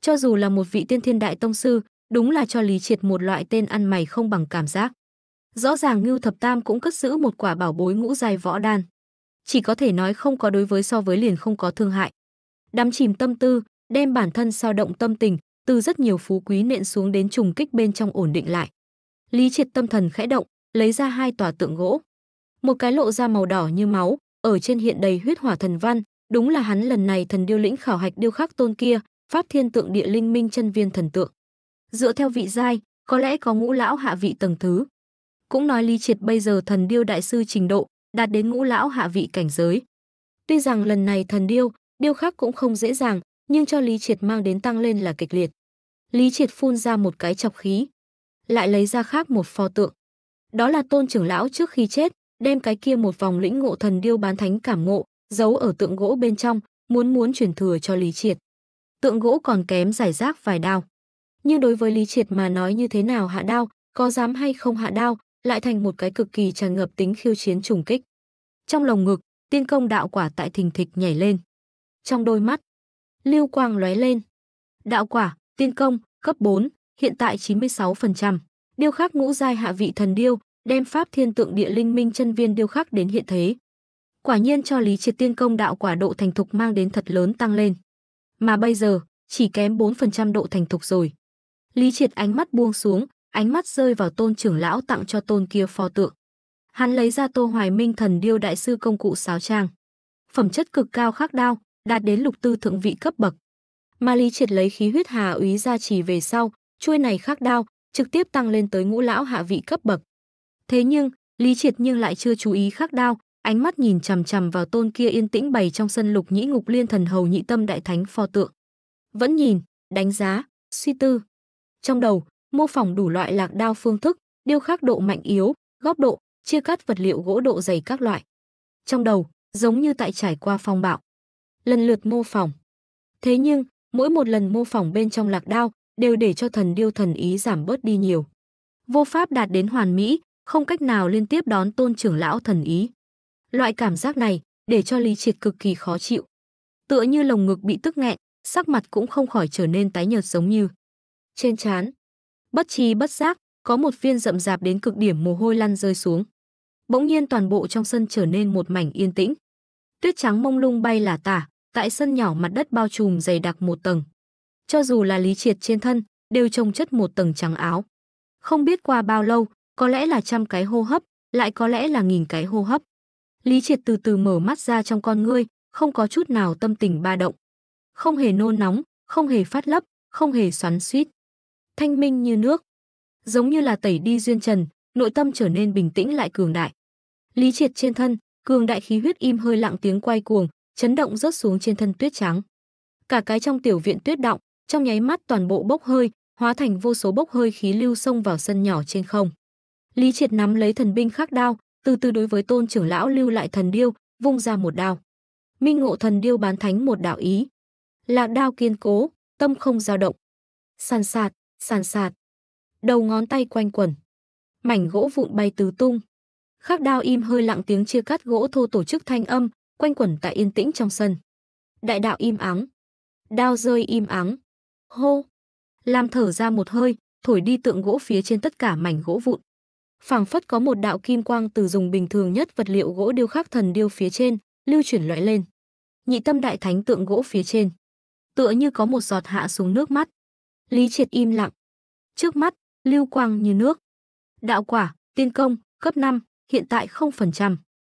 Cho dù là một vị tiên thiên đại tông sư, đúng là cho Lý Triệt một loại tên ăn mày không bằng cảm giác. Rõ ràng Ngưu Thập Tam cũng cất giữ một quả bảo bối ngũ dài võ đan chỉ có thể nói không có đối với so với liền không có thương hại. Đắm chìm tâm tư, đem bản thân sao động tâm tình, từ rất nhiều phú quý nện xuống đến trùng kích bên trong ổn định lại. Lý Triệt tâm thần khẽ động, lấy ra hai tòa tượng gỗ. Một cái lộ ra màu đỏ như máu, ở trên hiện đầy huyết hỏa thần văn, đúng là hắn lần này thần điêu lĩnh khảo hạch điêu khắc tôn kia, pháp thiên tượng địa linh minh chân viên thần tượng. Dựa theo vị giai, có lẽ có ngũ lão hạ vị tầng thứ. Cũng nói Lý Triệt bây giờ thần điêu đại sư trình độ, đạt đến ngũ lão hạ vị cảnh giới. Tuy rằng lần này thần điêu, điêu khắc cũng không dễ dàng, nhưng cho Lý Triệt mang đến tăng lên là kịch liệt. Lý Triệt phun ra một cái chọc khí, lại lấy ra khác một pho tượng. Đó là tôn trưởng lão trước khi chết, đem cái kia một vòng lĩnh ngộ thần điêu bán thánh cảm ngộ, giấu ở tượng gỗ bên trong, muốn muốn truyền thừa cho Lý Triệt. Tượng gỗ còn kém giải rác vài đao. Nhưng đối với Lý Triệt mà nói như thế nào hạ đao, có dám hay không hạ đao, lại thành một cái cực kỳ tràn ngập tính khiêu chiến trùng kích. Trong lồng ngực, tiên công đạo quả tại thình thịch nhảy lên. Trong đôi mắt, lưu quang lóe lên. Đạo quả, tiên công, cấp 4, hiện tại 96%. Điêu khắc ngũ giai hạ vị thần điêu, đem pháp thiên tượng địa linh minh chân viên điêu khắc đến hiện thế. Quả nhiên cho lý triệt tiên công đạo quả độ thành thục mang đến thật lớn tăng lên. Mà bây giờ, chỉ kém 4% độ thành thục rồi. Lý triệt ánh mắt buông xuống, ánh mắt rơi vào tôn trưởng lão tặng cho tôn kia pho tượng. Hắn lấy ra Tô Hoài Minh thần điêu đại sư công cụ sáo trang. Phẩm chất cực cao khắc đao, đạt đến lục tư thượng vị cấp bậc. Ma Lý triệt lấy khí huyết hà úy ra chỉ về sau, chuôi này khắc đao, trực tiếp tăng lên tới ngũ lão hạ vị cấp bậc. Thế nhưng, Lý Triệt nhưng lại chưa chú ý khắc đao, ánh mắt nhìn chằm chằm vào tôn kia yên tĩnh bày trong sân lục nhĩ ngục liên thần hầu nhị tâm đại thánh pho tượng. Vẫn nhìn, đánh giá, suy tư. Trong đầu, mô phỏng đủ loại lạc đao phương thức, điêu khắc độ mạnh yếu, góc độ, chia cắt vật liệu gỗ độ dày các loại. Trong đầu, giống như tại trải qua phong bạo, lần lượt mô phỏng. Thế nhưng, mỗi một lần mô phỏng bên trong lạc đao đều để cho thần điêu thần ý giảm bớt đi nhiều. Vô pháp đạt đến hoàn mỹ, không cách nào liên tiếp đón tôn trưởng lão thần ý. Loại cảm giác này để cho Lý Triệt cực kỳ khó chịu. Tựa như lồng ngực bị tức nghẹn, sắc mặt cũng không khỏi trở nên tái nhợt giống như. Trên chán. Bất chi bất giác, có một viên rậm rạp đến cực điểm mồ hôi lăn rơi xuống. Bỗng nhiên toàn bộ trong sân trở nên một mảnh yên tĩnh. Tuyết trắng mông lung bay là tả, tại sân nhỏ mặt đất bao trùm dày đặc một tầng. Cho dù là lý triệt trên thân, đều trồng chất một tầng trắng áo. Không biết qua bao lâu, có lẽ là trăm cái hô hấp, lại có lẽ là nghìn cái hô hấp. Lý triệt từ từ mở mắt ra trong con ngươi, không có chút nào tâm tình ba động. Không hề nôn nóng, không hề phát lấp, không hề xoắn suýt thanh minh như nước. Giống như là tẩy đi duyên trần, nội tâm trở nên bình tĩnh lại cường đại. Lý Triệt trên thân, cường đại khí huyết im hơi lặng tiếng quay cuồng, chấn động rớt xuống trên thân tuyết trắng. Cả cái trong tiểu viện tuyết động, trong nháy mắt toàn bộ bốc hơi, hóa thành vô số bốc hơi khí lưu xông vào sân nhỏ trên không. Lý Triệt nắm lấy thần binh khắc đao, từ từ đối với tôn trưởng lão lưu lại thần điêu, vung ra một đao. Minh ngộ thần điêu bán thánh một đạo ý. Là đao kiên cố, tâm không dao động. Sàn sạt, sàn sạt. Đầu ngón tay quanh quẩn. Mảnh gỗ vụn bay tứ tung. Khắc đao im hơi lặng tiếng chia cắt gỗ thô tổ chức thanh âm, quanh quẩn tại yên tĩnh trong sân. Đại đạo im ắng. Đao rơi im ắng. Hô. làm thở ra một hơi, thổi đi tượng gỗ phía trên tất cả mảnh gỗ vụn. Phảng phất có một đạo kim quang từ dùng bình thường nhất vật liệu gỗ điêu khắc thần điêu phía trên, lưu chuyển loại lên. Nhị tâm đại thánh tượng gỗ phía trên. Tựa như có một giọt hạ xuống nước mắt. Lý Triệt im lặng. Trước mắt, lưu quang như nước. Đạo quả, tiên công, cấp 5, hiện tại 0%.